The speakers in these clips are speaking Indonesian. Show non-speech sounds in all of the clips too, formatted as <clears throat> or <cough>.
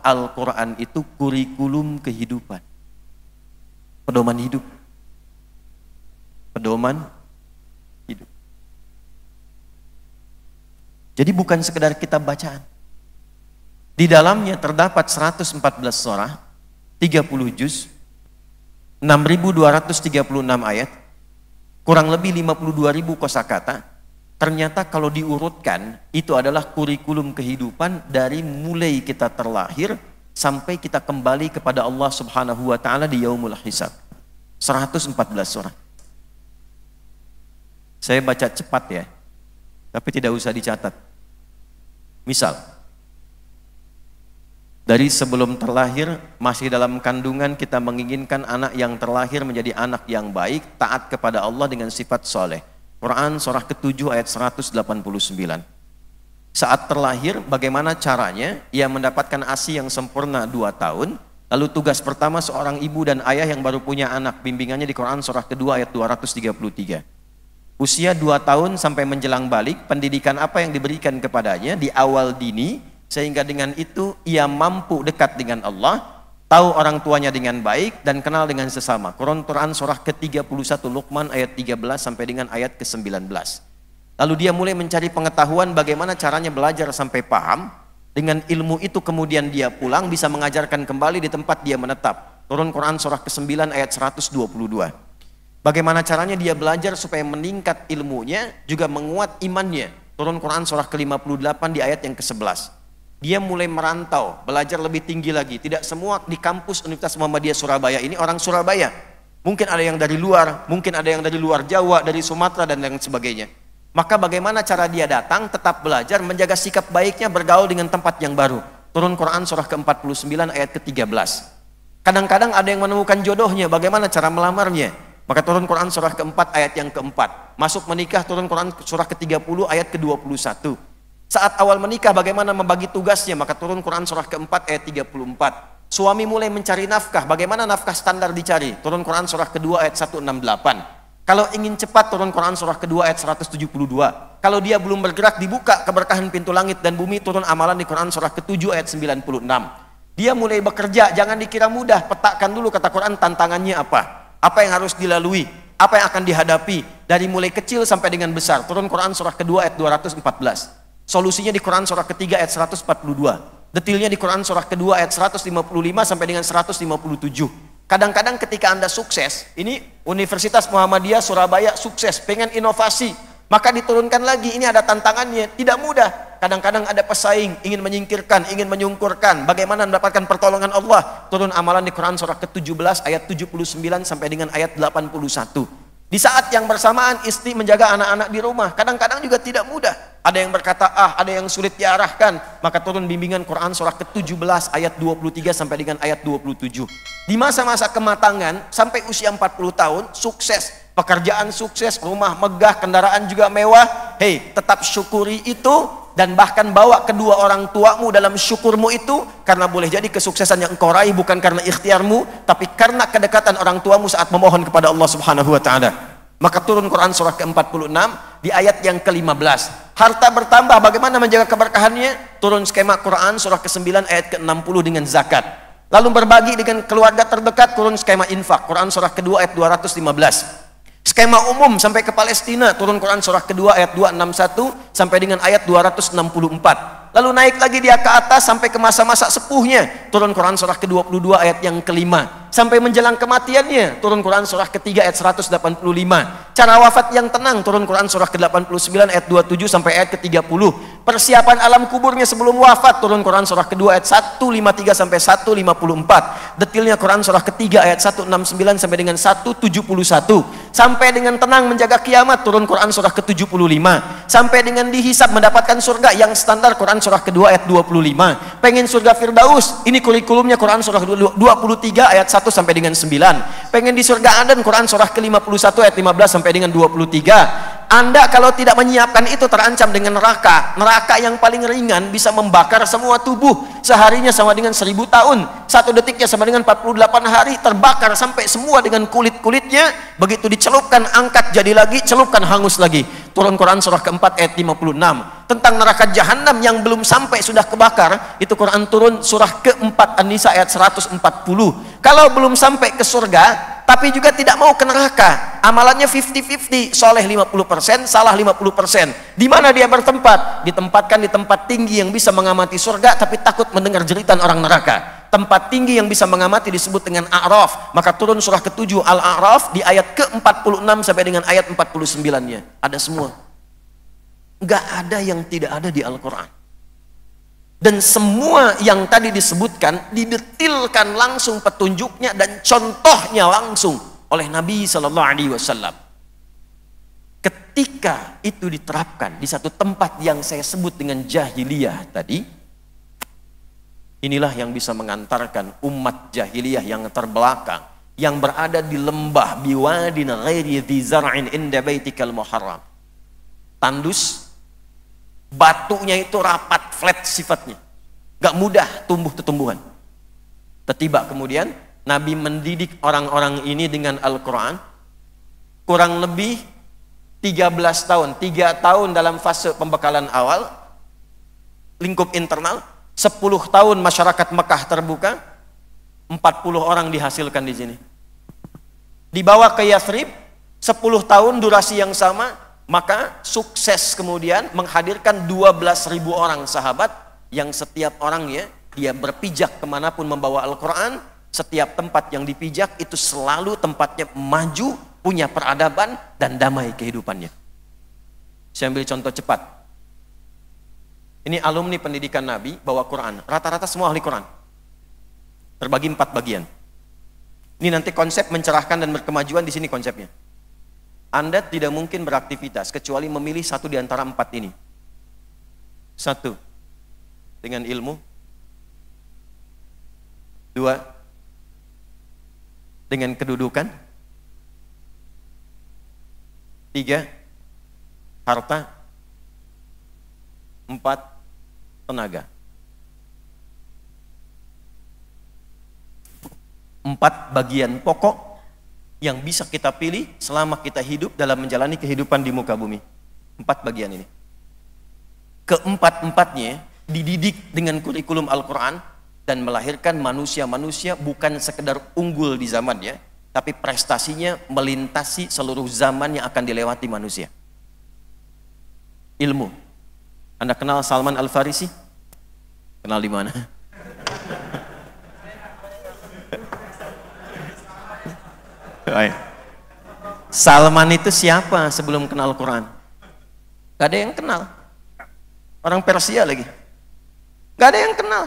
Al-Quran itu kurikulum kehidupan. Pedoman hidup. Pedoman hidup. Jadi bukan sekedar kita bacaan. Di dalamnya terdapat 114 surah, 30 juz, 6.236 ayat, kurang lebih 52.000 kosakata, Ternyata kalau diurutkan itu adalah kurikulum kehidupan dari mulai kita terlahir sampai kita kembali kepada Allah Subhanahu wa taala di yaumul hisab. 114 surah. Saya baca cepat ya. Tapi tidak usah dicatat. Misal dari sebelum terlahir masih dalam kandungan kita menginginkan anak yang terlahir menjadi anak yang baik, taat kepada Allah dengan sifat soleh Quran surah ke-7 ayat 189. Saat terlahir bagaimana caranya ia mendapatkan ASI yang sempurna 2 tahun. Lalu tugas pertama seorang ibu dan ayah yang baru punya anak, bimbingannya di Quran surah ke kedua ayat 233. Usia 2 tahun sampai menjelang balik, pendidikan apa yang diberikan kepadanya di awal dini sehingga dengan itu ia mampu dekat dengan Allah tahu orang tuanya dengan baik dan kenal dengan sesama. Quran surah ke-31 Luqman ayat 13 sampai dengan ayat ke-19. Lalu dia mulai mencari pengetahuan bagaimana caranya belajar sampai paham. Dengan ilmu itu kemudian dia pulang bisa mengajarkan kembali di tempat dia menetap. Turun Quran surah ke-9 ayat 122. Bagaimana caranya dia belajar supaya meningkat ilmunya juga menguat imannya. Turun Quran surah ke-58 di ayat yang ke-11 dia mulai merantau, belajar lebih tinggi lagi. Tidak semua di kampus Universitas Muhammadiyah Surabaya ini orang Surabaya. Mungkin ada yang dari luar, mungkin ada yang dari luar Jawa, dari Sumatera dan lain sebagainya. Maka bagaimana cara dia datang, tetap belajar, menjaga sikap baiknya, bergaul dengan tempat yang baru. Turun Quran surah ke-49 ayat ke-13. Kadang-kadang ada yang menemukan jodohnya, bagaimana cara melamarnya? Maka turun Quran surah ke-4 ayat yang ke-4. Masuk menikah turun Quran surah ke-30 ayat ke-21. Saat awal menikah bagaimana membagi tugasnya? Maka turun Quran surah keempat ayat 34. Suami mulai mencari nafkah, bagaimana nafkah standar dicari? Turun Quran surah kedua ayat 168. Kalau ingin cepat turun Quran surah kedua ayat 172. Kalau dia belum bergerak dibuka keberkahan pintu langit dan bumi turun amalan di Quran surah ketujuh ayat 96. Dia mulai bekerja, jangan dikira mudah, petakan dulu kata Quran tantangannya apa? Apa yang harus dilalui? Apa yang akan dihadapi? Dari mulai kecil sampai dengan besar. Turun Quran surah kedua ayat 214. Solusinya di Quran surah ketiga ayat 142. Detilnya di Quran surah kedua ayat 155 sampai dengan 157. Kadang-kadang ketika Anda sukses, ini Universitas Muhammadiyah Surabaya sukses, pengen inovasi, maka diturunkan lagi, ini ada tantangannya, tidak mudah. Kadang-kadang ada pesaing, ingin menyingkirkan, ingin menyungkurkan, bagaimana mendapatkan pertolongan Allah. Turun amalan di Quran surah ke-17 ayat 79 sampai dengan ayat 81. Di saat yang bersamaan istri menjaga anak-anak di rumah, kadang-kadang juga tidak mudah ada yang berkata ah, ada yang sulit diarahkan, maka turun bimbingan Quran surah ke-17 ayat 23 sampai dengan ayat 27. Di masa-masa kematangan sampai usia 40 tahun, sukses, pekerjaan sukses, rumah megah, kendaraan juga mewah. Hei, tetap syukuri itu dan bahkan bawa kedua orang tuamu dalam syukurmu itu karena boleh jadi kesuksesan yang engkau raih bukan karena ikhtiarmu tapi karena kedekatan orang tuamu saat memohon kepada Allah Subhanahu wa taala. Maka turun Quran surah ke-46 di ayat yang ke-15. Harta bertambah, bagaimana menjaga keberkahannya? Turun skema Quran surah ke-9 ayat ke-60 dengan zakat. Lalu berbagi dengan keluarga terdekat, turun skema infak. Quran surah kedua ayat 215. Skema umum sampai ke Palestina, turun Quran surah kedua ayat 261 sampai dengan ayat 264 lalu naik lagi dia ke atas sampai ke masa-masa sepuhnya turun Quran surah ke-22 ayat yang kelima sampai menjelang kematiannya turun Quran surah ketiga ayat 185 cara wafat yang tenang turun Quran surah ke-89 ayat 27 sampai ayat ke-30 persiapan alam kuburnya sebelum wafat turun Quran surah kedua ayat 153 sampai 154 detilnya Quran surah ketiga ayat 169 sampai dengan 171 sampai dengan tenang menjaga kiamat turun Quran surah ke-75 sampai dengan dihisap mendapatkan surga yang standar Quran Quran surah kedua ayat 25. Pengen surga Firdaus, ini kurikulumnya Quran surah 23 ayat 1 sampai dengan 9. Pengen di surga Aden, Quran surah ke-51 ayat 15 sampai dengan 23. Anda kalau tidak menyiapkan itu terancam dengan neraka. Neraka yang paling ringan bisa membakar semua tubuh. Seharinya sama dengan seribu tahun. Satu detiknya sama dengan 48 hari. Terbakar sampai semua dengan kulit-kulitnya. Begitu dicelupkan, angkat jadi lagi, celupkan hangus lagi. Turun Quran surah keempat ayat 56. Tentang neraka jahanam yang belum sampai sudah kebakar. Itu Quran turun surah keempat An-Nisa ayat 140. Kalau belum sampai ke surga, tapi juga tidak mau ke neraka. Amalannya 50-50, soleh 50%, salah 50%. Di mana dia bertempat? Ditempatkan di tempat tinggi yang bisa mengamati surga, tapi takut mendengar jeritan orang neraka. Tempat tinggi yang bisa mengamati disebut dengan A'raf. Maka turun surah ke-7 Al-A'raf di ayat ke-46 sampai dengan ayat 49-nya. Ada semua. Enggak ada yang tidak ada di Al-Quran. Dan semua yang tadi disebutkan didetilkan langsung petunjuknya dan contohnya langsung oleh Nabi Shallallahu Alaihi Wasallam. Ketika itu diterapkan di satu tempat yang saya sebut dengan jahiliyah tadi, inilah yang bisa mengantarkan umat jahiliyah yang terbelakang, yang berada di lembah biwadin ghairi dzar'in inda baitikal muharram. Tandus batunya itu rapat flat sifatnya. Gak mudah tumbuh tumbuhan. Tetiba kemudian Nabi mendidik orang-orang ini dengan Al-Quran. Kurang lebih 13 tahun, 3 tahun dalam fase pembekalan awal, lingkup internal, 10 tahun masyarakat Mekah terbuka, 40 orang dihasilkan di sini. Dibawa ke Yathrib, 10 tahun durasi yang sama, maka sukses kemudian menghadirkan 12.000 orang sahabat yang setiap orangnya dia berpijak kemanapun membawa Al-Quran. Setiap tempat yang dipijak itu selalu tempatnya maju, punya peradaban dan damai kehidupannya. Saya ambil contoh cepat. Ini alumni pendidikan Nabi bawa Quran. Rata-rata semua ahli Quran. Terbagi empat bagian. Ini nanti konsep mencerahkan dan berkemajuan di sini konsepnya anda tidak mungkin beraktivitas kecuali memilih satu di antara empat ini. Satu, dengan ilmu. Dua, dengan kedudukan. Tiga, harta. Empat, tenaga. Empat bagian pokok yang bisa kita pilih selama kita hidup dalam menjalani kehidupan di muka bumi. Empat bagian ini. Keempat-empatnya dididik dengan kurikulum Al-Quran dan melahirkan manusia-manusia bukan sekedar unggul di zamannya, tapi prestasinya melintasi seluruh zaman yang akan dilewati manusia. Ilmu. Anda kenal Salman Al-Farisi? Kenal di mana? Salman itu siapa sebelum kenal Quran? Gak ada yang kenal. Orang Persia lagi. Gak ada yang kenal.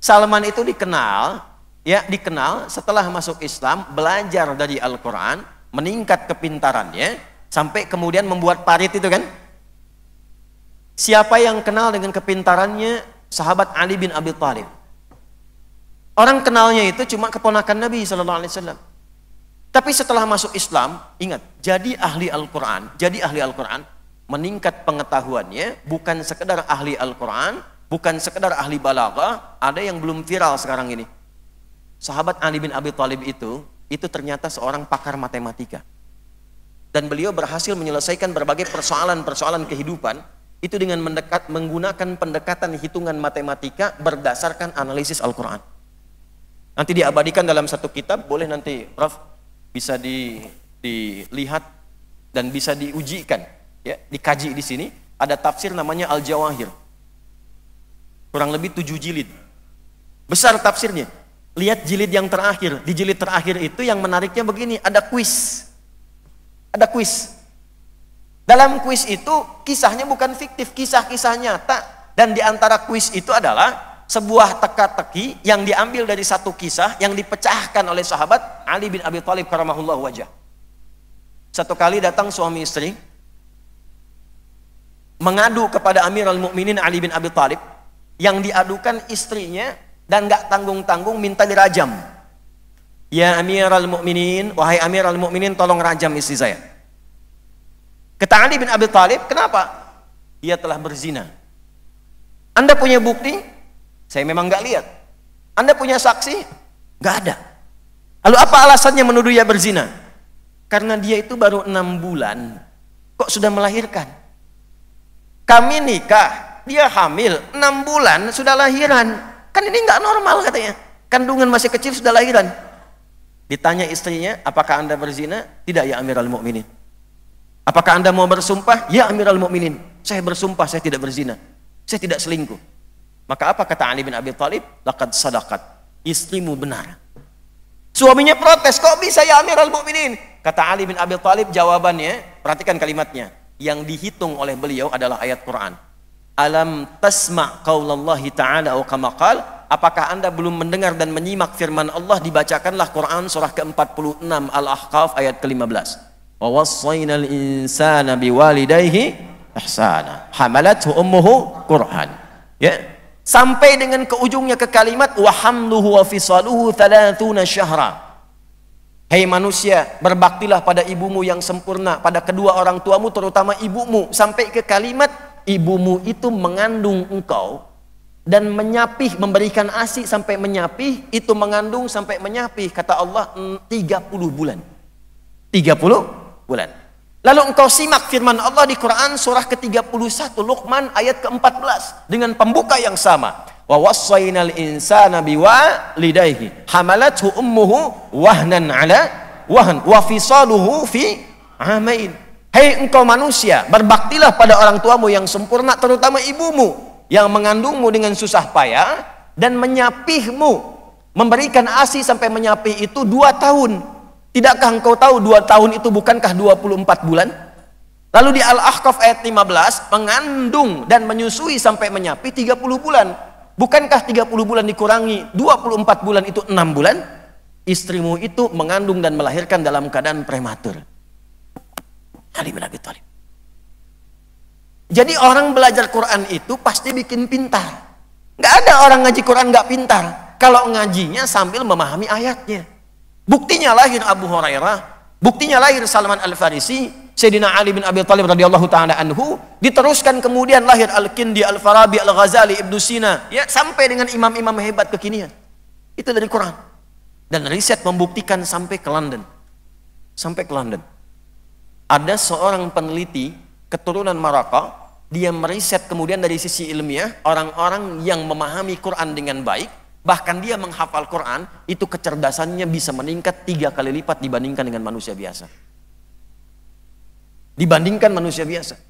Salman itu dikenal, ya dikenal setelah masuk Islam, belajar dari Al-Quran, meningkat kepintarannya, sampai kemudian membuat parit itu kan. Siapa yang kenal dengan kepintarannya sahabat Ali bin Abi Thalib? Orang kenalnya itu cuma keponakan Nabi saw. Tapi setelah masuk Islam, ingat, jadi ahli Al-Quran, jadi ahli Al-Quran, meningkat pengetahuannya, bukan sekedar ahli Al-Quran, bukan sekedar ahli balaga, ada yang belum viral sekarang ini. Sahabat Ali bin Abi Thalib itu, itu ternyata seorang pakar matematika. Dan beliau berhasil menyelesaikan berbagai persoalan-persoalan kehidupan, itu dengan mendekat, menggunakan pendekatan hitungan matematika berdasarkan analisis Al-Quran. Nanti diabadikan dalam satu kitab, boleh nanti Prof bisa di, dilihat dan bisa diujikan, ya, dikaji di sini. Ada tafsir namanya Al-Jawahir. Kurang lebih tujuh jilid. Besar tafsirnya. Lihat jilid yang terakhir. Di jilid terakhir itu yang menariknya begini, ada kuis. Ada kuis. Dalam kuis itu kisahnya bukan fiktif, kisah-kisah nyata. Dan di antara kuis itu adalah sebuah teka-teki yang diambil dari satu kisah yang dipecahkan oleh sahabat Ali bin Abi Thalib karamahullah wajah. Satu kali datang suami istri mengadu kepada Amirul Mukminin Ali bin Abi Thalib yang diadukan istrinya dan nggak tanggung-tanggung minta dirajam. Ya Amirul Mukminin, wahai Amirul Mukminin tolong rajam istri saya. Kata Ali bin Abi Thalib, kenapa? Ia telah berzina. Anda punya bukti? Saya memang nggak lihat. Anda punya saksi? Nggak ada. Lalu apa alasannya menuduh ia berzina? Karena dia itu baru enam bulan, kok sudah melahirkan? Kami nikah, dia hamil enam bulan sudah lahiran. Kan ini nggak normal katanya. Kandungan masih kecil sudah lahiran. Ditanya istrinya, apakah anda berzina? Tidak ya Amirul Mukminin. Apakah anda mau bersumpah? Ya Amirul Mukminin. Saya bersumpah saya tidak berzina. Saya tidak selingkuh. Maka apa kata Ali bin Abi Thalib? Laqad sadakat. Istrimu benar. Suaminya protes, kok bisa ya Amirul Mukminin? Kata Ali bin Abi Thalib jawabannya, perhatikan kalimatnya. Yang dihitung oleh beliau adalah ayat Quran. Alam tasma qaulallahi ta'ala wa kama Apakah Anda belum mendengar dan menyimak firman Allah dibacakanlah Quran surah ke-46 Al-Ahqaf ayat ke-15. Wa wassayna al-insana biwalidayhi ihsana. Hamalathu ummuhu Qur'an. Ya, sampai dengan ke ujungnya ke kalimat wa hamluhu wa fisaluhu thalathuna syahra. Hei manusia, berbaktilah pada ibumu yang sempurna, pada kedua orang tuamu terutama ibumu sampai ke kalimat ibumu itu mengandung engkau dan menyapih memberikan ASI sampai menyapih itu mengandung sampai menyapih kata Allah 30 bulan. 30 bulan. Lalu engkau simak firman Allah di Quran surah ke-31 Luqman ayat ke-14 dengan pembuka yang sama. Wa wassaynal insana biwalidayhi hamalathu ummuhu wahnan ala wahn wa fisaluhu fi amain. Hei engkau manusia, berbaktilah pada orang tuamu yang sempurna terutama ibumu yang mengandungmu dengan susah payah dan menyapihmu. Memberikan ASI sampai menyapih itu dua tahun Tidakkah engkau tahu dua tahun itu bukankah 24 bulan? Lalu di Al-Ahqaf ayat 15 mengandung dan menyusui sampai menyapi 30 bulan. Bukankah 30 bulan dikurangi 24 bulan itu 6 bulan? Istrimu itu mengandung dan melahirkan dalam keadaan prematur. Ali bin Abi Jadi orang belajar Quran itu pasti bikin pintar. Nggak ada orang ngaji Quran nggak pintar. Kalau ngajinya sambil memahami ayatnya. Buktinya lahir Abu Hurairah, buktinya lahir Salman Al-Farisi, Sayyidina Ali bin Abi Talib radhiyallahu taala anhu, diteruskan kemudian lahir Al-Kindi, Al-Farabi, Al-Ghazali, Ibnu Sina, ya sampai dengan imam-imam hebat kekinian. Itu dari Quran. Dan riset membuktikan sampai ke London. Sampai ke London. Ada seorang peneliti keturunan Maroko, dia meriset kemudian dari sisi ilmiah orang-orang yang memahami Quran dengan baik Bahkan dia menghafal Quran, itu kecerdasannya bisa meningkat tiga kali lipat dibandingkan dengan manusia biasa. Dibandingkan manusia biasa.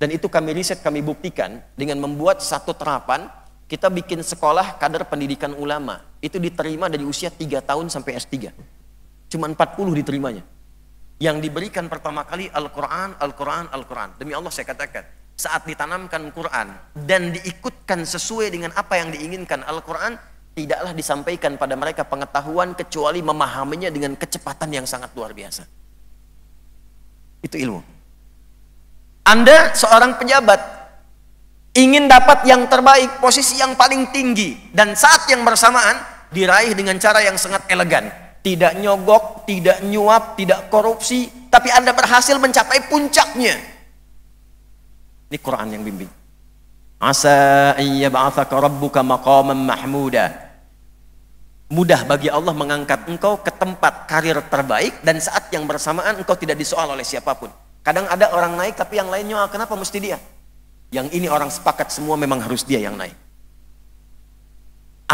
Dan itu kami riset, kami buktikan dengan membuat satu terapan, kita bikin sekolah kader pendidikan ulama. Itu diterima dari usia 3 tahun sampai S3. Cuma 40 diterimanya. Yang diberikan pertama kali Al-Quran, Al-Quran, Al-Quran. Demi Allah saya katakan, saat ditanamkan Quran dan diikutkan sesuai dengan apa yang diinginkan Al-Quran, tidaklah disampaikan pada mereka pengetahuan kecuali memahaminya dengan kecepatan yang sangat luar biasa. Itu ilmu. Anda seorang pejabat ingin dapat yang terbaik, posisi yang paling tinggi dan saat yang bersamaan diraih dengan cara yang sangat elegan, tidak nyogok, tidak nyuap, tidak korupsi, tapi Anda berhasil mencapai puncaknya. Ini Quran yang bimbing. Asa ayyab'athaka rabbuka maqaman mahmuda. Mudah bagi Allah mengangkat engkau ke tempat karir terbaik dan saat yang bersamaan engkau tidak disoal oleh siapapun. Kadang ada orang naik tapi yang lain nyoal, ah, kenapa mesti dia? Yang ini orang sepakat semua memang harus dia yang naik.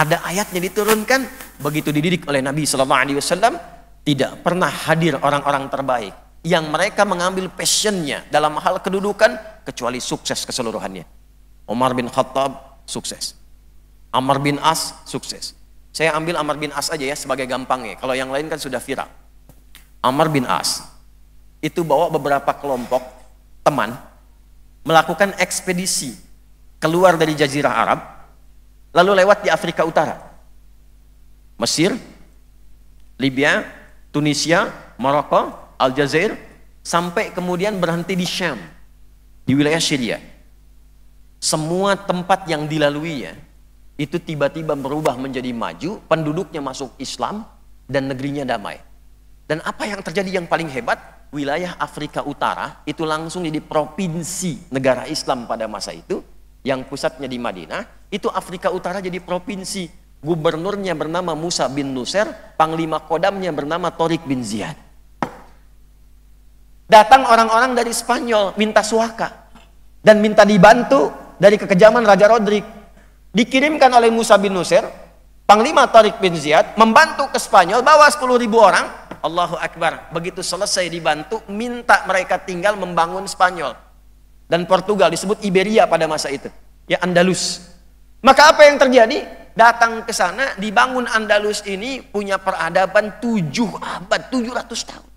Ada ayatnya diturunkan begitu dididik oleh Nabi SAW tidak pernah hadir orang-orang terbaik yang mereka mengambil passionnya dalam hal kedudukan kecuali sukses keseluruhannya. Omar bin Khattab sukses, Amr bin As sukses, saya ambil Amr bin As aja ya sebagai gampangnya. Kalau yang lain kan sudah viral. Amr bin As itu bawa beberapa kelompok teman melakukan ekspedisi keluar dari jazirah Arab lalu lewat di Afrika Utara. Mesir, Libya, Tunisia, Maroko, Aljazair sampai kemudian berhenti di Syam di wilayah Syria. Semua tempat yang dilaluinya itu tiba-tiba berubah menjadi maju, penduduknya masuk Islam, dan negerinya damai. Dan apa yang terjadi yang paling hebat? Wilayah Afrika Utara itu langsung jadi provinsi negara Islam pada masa itu, yang pusatnya di Madinah, itu Afrika Utara jadi provinsi. Gubernurnya bernama Musa bin Nusair, panglima kodamnya bernama Torik bin Ziyad. Datang orang-orang dari Spanyol minta suaka dan minta dibantu dari kekejaman Raja Rodrik dikirimkan oleh Musa bin Nusir Panglima Tariq bin Ziyad membantu ke Spanyol bawa 10 ribu orang. Allahu Akbar. Begitu selesai dibantu, minta mereka tinggal membangun Spanyol. Dan Portugal disebut Iberia pada masa itu. Ya Andalus. Maka apa yang terjadi? Datang ke sana, dibangun Andalus ini punya peradaban 7 abad, 700 tahun.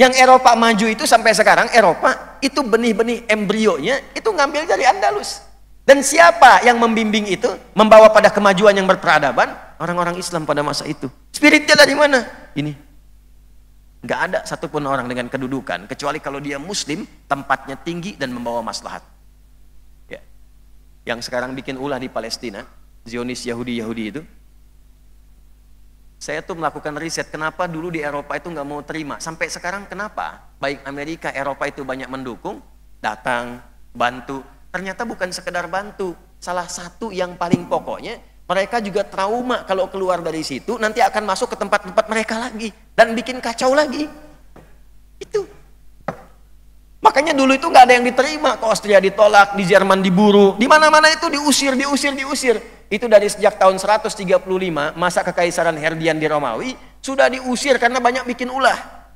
Yang Eropa maju itu sampai sekarang, Eropa itu benih-benih embrionya itu ngambil dari Andalus. Dan siapa yang membimbing itu, membawa pada kemajuan yang berperadaban? Orang-orang Islam pada masa itu. Spiritnya dari mana? Ini. Gak ada satupun orang dengan kedudukan, kecuali kalau dia muslim, tempatnya tinggi dan membawa maslahat. Ya. Yang sekarang bikin ulah di Palestina, Zionis Yahudi-Yahudi itu, saya tuh melakukan riset kenapa dulu di Eropa itu nggak mau terima sampai sekarang kenapa baik Amerika Eropa itu banyak mendukung datang bantu ternyata bukan sekedar bantu. Salah satu yang paling pokoknya, mereka juga trauma kalau keluar dari situ, nanti akan masuk ke tempat-tempat mereka lagi dan bikin kacau lagi. Itu. Makanya dulu itu nggak ada yang diterima, ke Austria ditolak, di Jerman diburu, di mana-mana itu diusir, diusir, diusir. Itu dari sejak tahun 135, masa kekaisaran Herdian di Romawi, sudah diusir karena banyak bikin ulah.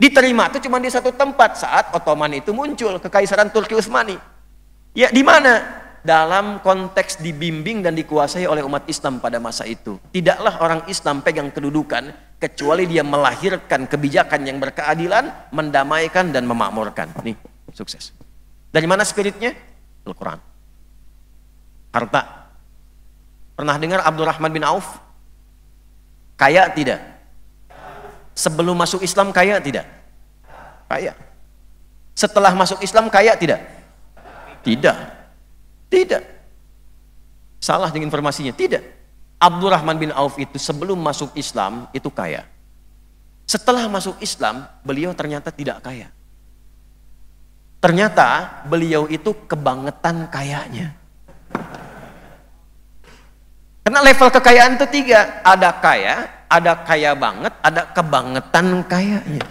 Diterima itu cuma di satu tempat saat Ottoman itu muncul, kekaisaran Turki Utsmani. Ya di mana? Dalam konteks dibimbing dan dikuasai oleh umat Islam pada masa itu. Tidaklah orang Islam pegang kedudukan kecuali dia melahirkan kebijakan yang berkeadilan, mendamaikan dan memakmurkan. Nih, sukses. Dari mana spiritnya? Al-Quran. Harta. Pernah dengar Abdurrahman bin Auf? Kaya tidak? Sebelum masuk Islam kaya tidak? Kaya. Setelah masuk Islam kaya tidak? Tidak. Tidak. Salah dengan informasinya. Tidak. Abdurrahman bin Auf itu sebelum masuk Islam itu kaya. Setelah masuk Islam, beliau ternyata tidak kaya. Ternyata beliau itu kebangetan kayanya. Karena level kekayaan itu tiga. Ada kaya, ada kaya banget, ada kebangetan kayanya.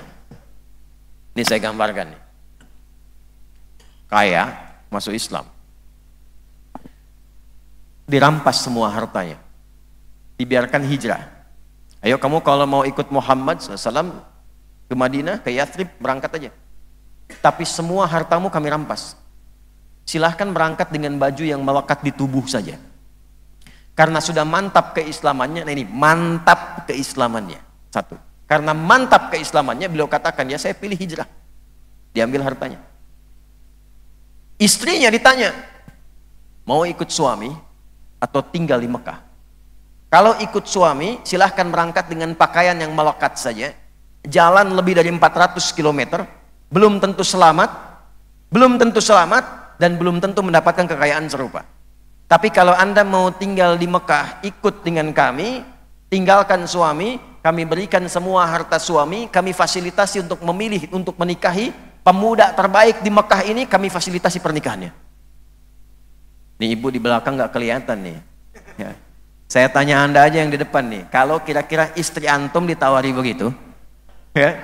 Ini saya gambarkan. Nih. Kaya, masuk Islam. Dirampas semua hartanya. Dibiarkan hijrah. Ayo kamu kalau mau ikut Muhammad SAW ke Madinah, ke Yathrib, berangkat aja. Tapi semua hartamu kami rampas. Silahkan berangkat dengan baju yang melekat di tubuh saja. Karena sudah mantap keislamannya, nah ini mantap keislamannya. Satu. Karena mantap keislamannya, beliau katakan, ya saya pilih hijrah. Diambil hartanya. Istrinya ditanya, mau ikut suami atau tinggal di Mekah? Kalau ikut suami, silahkan berangkat dengan pakaian yang melekat saja. Jalan lebih dari 400 km, belum tentu selamat, belum tentu selamat, dan belum tentu mendapatkan kekayaan serupa. Tapi kalau Anda mau tinggal di Mekah, ikut dengan kami, tinggalkan suami, kami berikan semua harta suami, kami fasilitasi untuk memilih, untuk menikahi, pemuda terbaik di Mekah ini kami fasilitasi pernikahannya. Nih ibu di belakang nggak kelihatan nih. Ya. Saya tanya anda aja yang di depan nih, kalau kira-kira istri antum ditawari begitu, ya,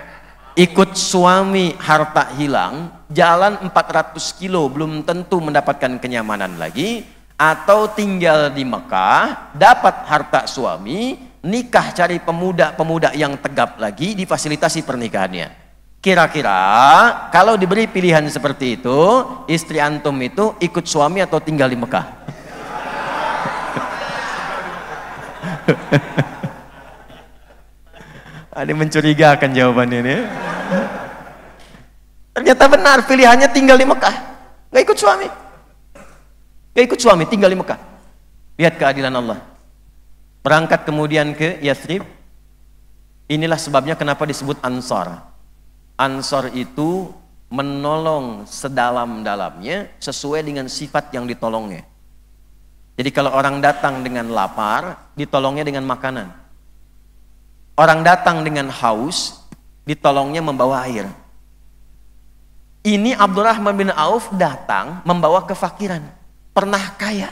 ikut suami harta hilang, jalan 400 kilo belum tentu mendapatkan kenyamanan lagi, atau tinggal di Mekah, dapat harta suami, nikah cari pemuda-pemuda yang tegap lagi, difasilitasi pernikahannya. Kira-kira kalau diberi pilihan seperti itu, istri antum itu ikut suami atau tinggal di Mekah? <laughs> Ada mencurigakan jawabannya ini. Ternyata benar pilihannya tinggal di Mekah. nggak ikut suami. nggak ikut suami, tinggal di Mekah. Lihat keadilan Allah. Berangkat kemudian ke Yathrib. Inilah sebabnya kenapa disebut Ansar Ansor itu menolong sedalam-dalamnya sesuai dengan sifat yang ditolongnya. Jadi kalau orang datang dengan lapar, ditolongnya dengan makanan. Orang datang dengan haus, ditolongnya membawa air. Ini Abdurrahman bin Auf datang membawa kefakiran, pernah kaya.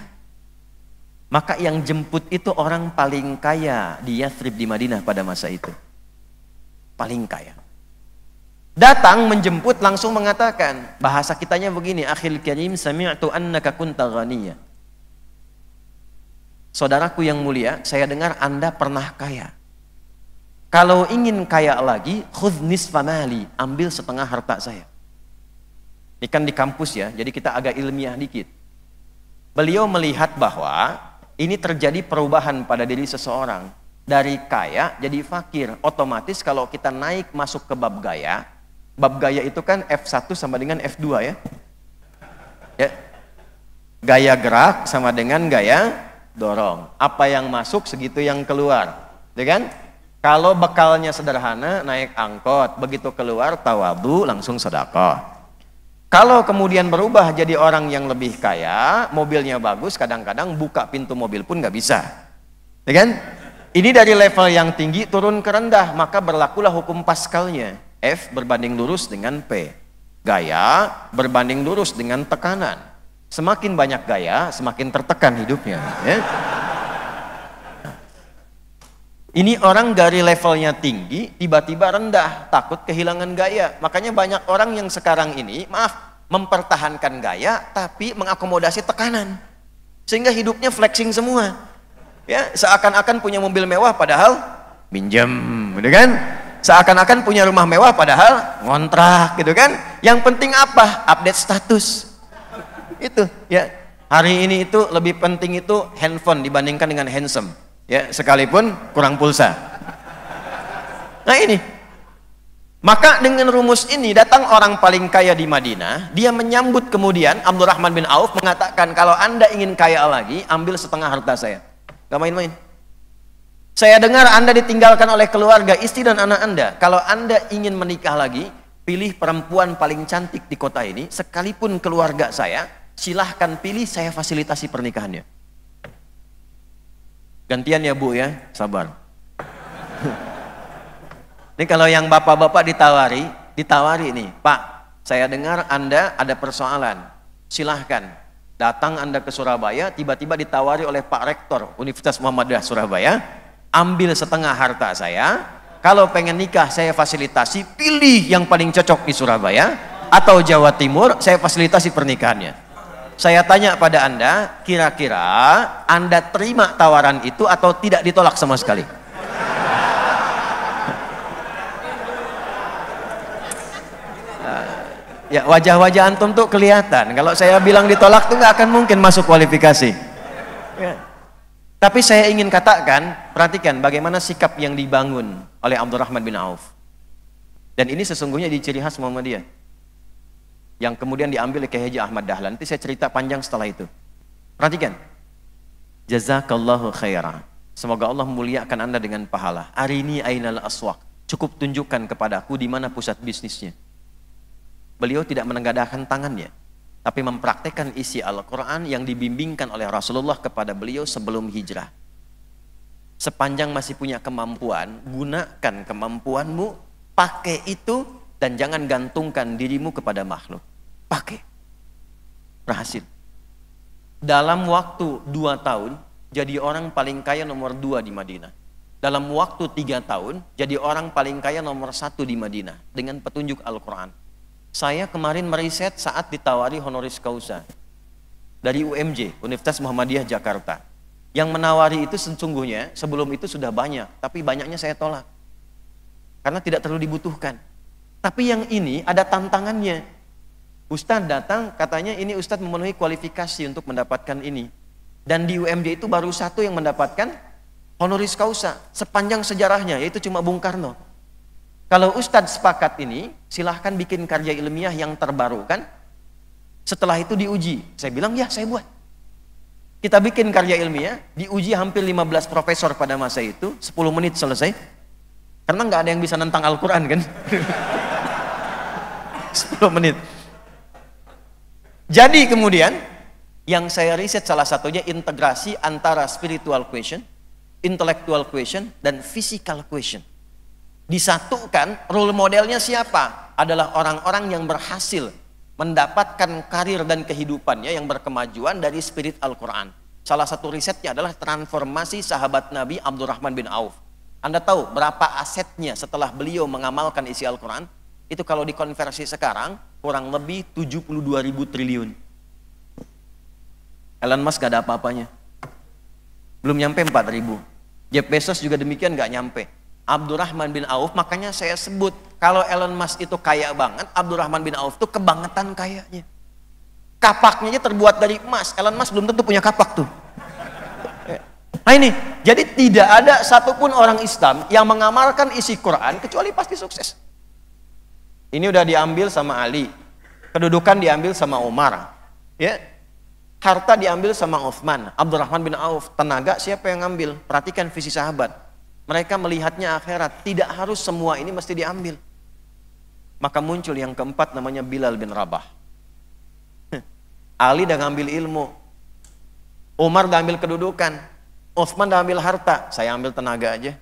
Maka yang jemput itu orang paling kaya di Yathrib di Madinah pada masa itu. Paling kaya datang menjemput langsung mengatakan bahasa kitanya begini akhil karim sami'tu annaka kunta ghaniyya Saudaraku yang mulia, saya dengar Anda pernah kaya. Kalau ingin kaya lagi, khudnis famali, ambil setengah harta saya. Ini kan di kampus ya, jadi kita agak ilmiah dikit. Beliau melihat bahwa ini terjadi perubahan pada diri seseorang. Dari kaya jadi fakir. Otomatis kalau kita naik masuk ke bab gaya, Bab gaya itu kan F1 sama dengan F2 ya. Ya. Gaya gerak sama dengan gaya dorong. Apa yang masuk segitu yang keluar. Ya kan? Kalau bekalnya sederhana naik angkot, begitu keluar tawabu langsung sedekah. Kalau kemudian berubah jadi orang yang lebih kaya, mobilnya bagus, kadang-kadang buka pintu mobil pun nggak bisa. Ya kan? Ini dari level yang tinggi turun ke rendah, maka berlakulah hukum paskalnya. F berbanding lurus dengan P. Gaya berbanding lurus dengan tekanan. Semakin banyak gaya, semakin tertekan hidupnya. Ya. ini orang dari levelnya tinggi, tiba-tiba rendah, takut kehilangan gaya. Makanya banyak orang yang sekarang ini, maaf, mempertahankan gaya, tapi mengakomodasi tekanan. Sehingga hidupnya flexing semua. Ya, seakan-akan punya mobil mewah, padahal minjem, gitu kan? Seakan-akan punya rumah mewah padahal ngontrak gitu kan. Yang penting apa? Update status. Itu ya. Hari ini itu lebih penting itu handphone dibandingkan dengan handsome. Ya, sekalipun kurang pulsa. Nah ini. Maka dengan rumus ini datang orang paling kaya di Madinah, dia menyambut kemudian Abdurrahman bin Auf mengatakan kalau Anda ingin kaya lagi, ambil setengah harta saya. Gak main-main. Saya dengar Anda ditinggalkan oleh keluarga, istri dan anak Anda. Kalau Anda ingin menikah lagi, pilih perempuan paling cantik di kota ini, sekalipun keluarga saya, silahkan pilih, saya fasilitasi pernikahannya. Gantian ya bu ya, sabar. <laughs> Ini kalau yang bapak-bapak ditawari, ditawari nih, Pak, saya dengar Anda ada persoalan, silahkan datang Anda ke Surabaya, tiba-tiba ditawari oleh Pak Rektor Universitas Muhammadiyah Surabaya, ambil setengah harta saya kalau pengen nikah saya fasilitasi pilih yang paling cocok di Surabaya atau Jawa Timur saya fasilitasi pernikahannya saya tanya pada anda kira-kira anda terima tawaran itu atau tidak ditolak sama sekali ah, ya wajah-wajah antum tuh kelihatan kalau saya bilang ditolak tuh nggak akan mungkin masuk kualifikasi ya. Tapi saya ingin katakan, perhatikan bagaimana sikap yang dibangun oleh Abdurrahman bin Auf. Dan ini sesungguhnya di ciri khas Muhammadiyah. Yang kemudian diambil oleh Haji Ahmad Dahlan. Nanti saya cerita panjang setelah itu. Perhatikan. Jazakallahu khairah. Semoga Allah muliakan Anda dengan pahala. Arini ainal aswak. Cukup tunjukkan kepadaku di mana pusat bisnisnya. Beliau tidak menenggadahkan tangannya tapi mempraktekkan isi Al-Quran yang dibimbingkan oleh Rasulullah kepada beliau sebelum hijrah. Sepanjang masih punya kemampuan, gunakan kemampuanmu, pakai itu, dan jangan gantungkan dirimu kepada makhluk. Pakai. Berhasil. Dalam waktu dua tahun, jadi orang paling kaya nomor dua di Madinah. Dalam waktu tiga tahun, jadi orang paling kaya nomor satu di Madinah. Dengan petunjuk Al-Quran. Saya kemarin meriset saat ditawari honoris causa dari UMJ, Universitas Muhammadiyah Jakarta. Yang menawari itu sesungguhnya sebelum itu sudah banyak, tapi banyaknya saya tolak. Karena tidak terlalu dibutuhkan. Tapi yang ini ada tantangannya. Ustadz datang katanya ini Ustadz memenuhi kualifikasi untuk mendapatkan ini. Dan di UMJ itu baru satu yang mendapatkan honoris causa sepanjang sejarahnya yaitu cuma Bung Karno. Kalau Ustadz sepakat ini, silahkan bikin karya ilmiah yang terbaru kan? Setelah itu diuji. Saya bilang, ya saya buat. Kita bikin karya ilmiah, diuji hampir 15 profesor pada masa itu, 10 menit selesai. Karena nggak ada yang bisa nentang Al-Quran kan? 10 <laughs> menit. Jadi kemudian, yang saya riset salah satunya integrasi antara spiritual question, intellectual question, dan physical question disatukan role modelnya siapa? Adalah orang-orang yang berhasil mendapatkan karir dan kehidupannya yang berkemajuan dari spirit Al-Quran. Salah satu risetnya adalah transformasi sahabat Nabi Abdurrahman bin Auf. Anda tahu berapa asetnya setelah beliau mengamalkan isi Al-Quran? Itu kalau dikonversi sekarang kurang lebih 72 ribu triliun. Elon Musk gak ada apa-apanya. Belum nyampe 4 ribu. Jeff Bezos juga demikian gak nyampe. Abdurrahman bin Auf, makanya saya sebut kalau Elon Musk itu kaya banget, Abdurrahman bin Auf tuh kebangetan kayaknya. Kapaknya aja terbuat dari emas. Elon Musk belum tentu punya kapak tuh. Nah ini, jadi tidak ada satupun orang Islam yang mengamalkan isi Quran kecuali pasti sukses. Ini udah diambil sama Ali, kedudukan diambil sama Umar, ya harta diambil sama Uthman, Abdurrahman bin Auf, tenaga siapa yang ngambil? Perhatikan visi sahabat. Mereka melihatnya akhirat. Tidak harus semua ini mesti diambil. Maka muncul yang keempat namanya Bilal bin Rabah. <laughs> Ali dah ngambil ilmu. Umar dah ambil kedudukan. Uthman dah ambil harta. Saya ambil tenaga aja.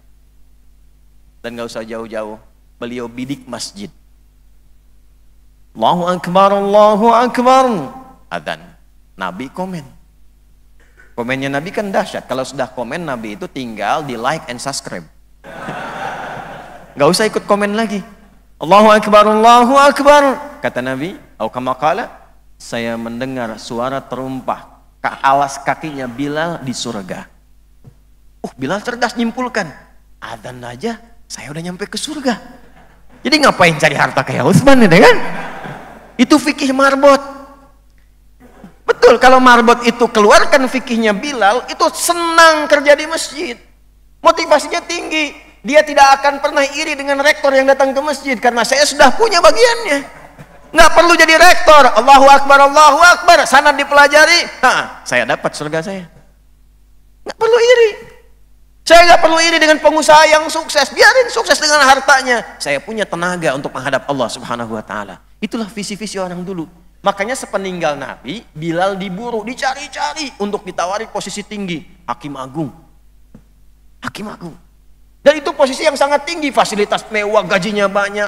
Dan gak usah jauh-jauh. Beliau bidik masjid. Allahu Akbar, Allahu Akbar. Adan. Nabi komen. Komennya Nabi kan dahsyat. Kalau sudah komen Nabi itu tinggal di like and subscribe. Gak usah ikut komen lagi. Allahu Akbar, Allahu Akbar. Kata Nabi, Aukamakala, kamakala, saya mendengar suara terumpah ke alas kakinya Bilal di surga. Uh, Bilal cerdas nyimpulkan. Adhan aja, saya udah nyampe ke surga. Jadi ngapain cari harta kayak Utsman ya kan? Itu fikih marbot. Betul, kalau marbot itu keluarkan fikihnya Bilal, itu senang kerja di masjid. Motivasinya tinggi. Dia tidak akan pernah iri dengan rektor yang datang ke masjid, karena saya sudah punya bagiannya. Nggak perlu jadi rektor. Allahu Akbar, Allahu Akbar. Sanad dipelajari. Ha, nah, saya dapat surga saya. Nggak perlu iri. Saya nggak perlu iri dengan pengusaha yang sukses. Biarin sukses dengan hartanya. Saya punya tenaga untuk menghadap Allah Subhanahu wa taala. Itulah visi-visi orang dulu. Makanya sepeninggal Nabi, Bilal diburu, dicari-cari untuk ditawari posisi tinggi. Hakim Agung. Hakim Agung. Dan itu posisi yang sangat tinggi, fasilitas mewah, gajinya banyak.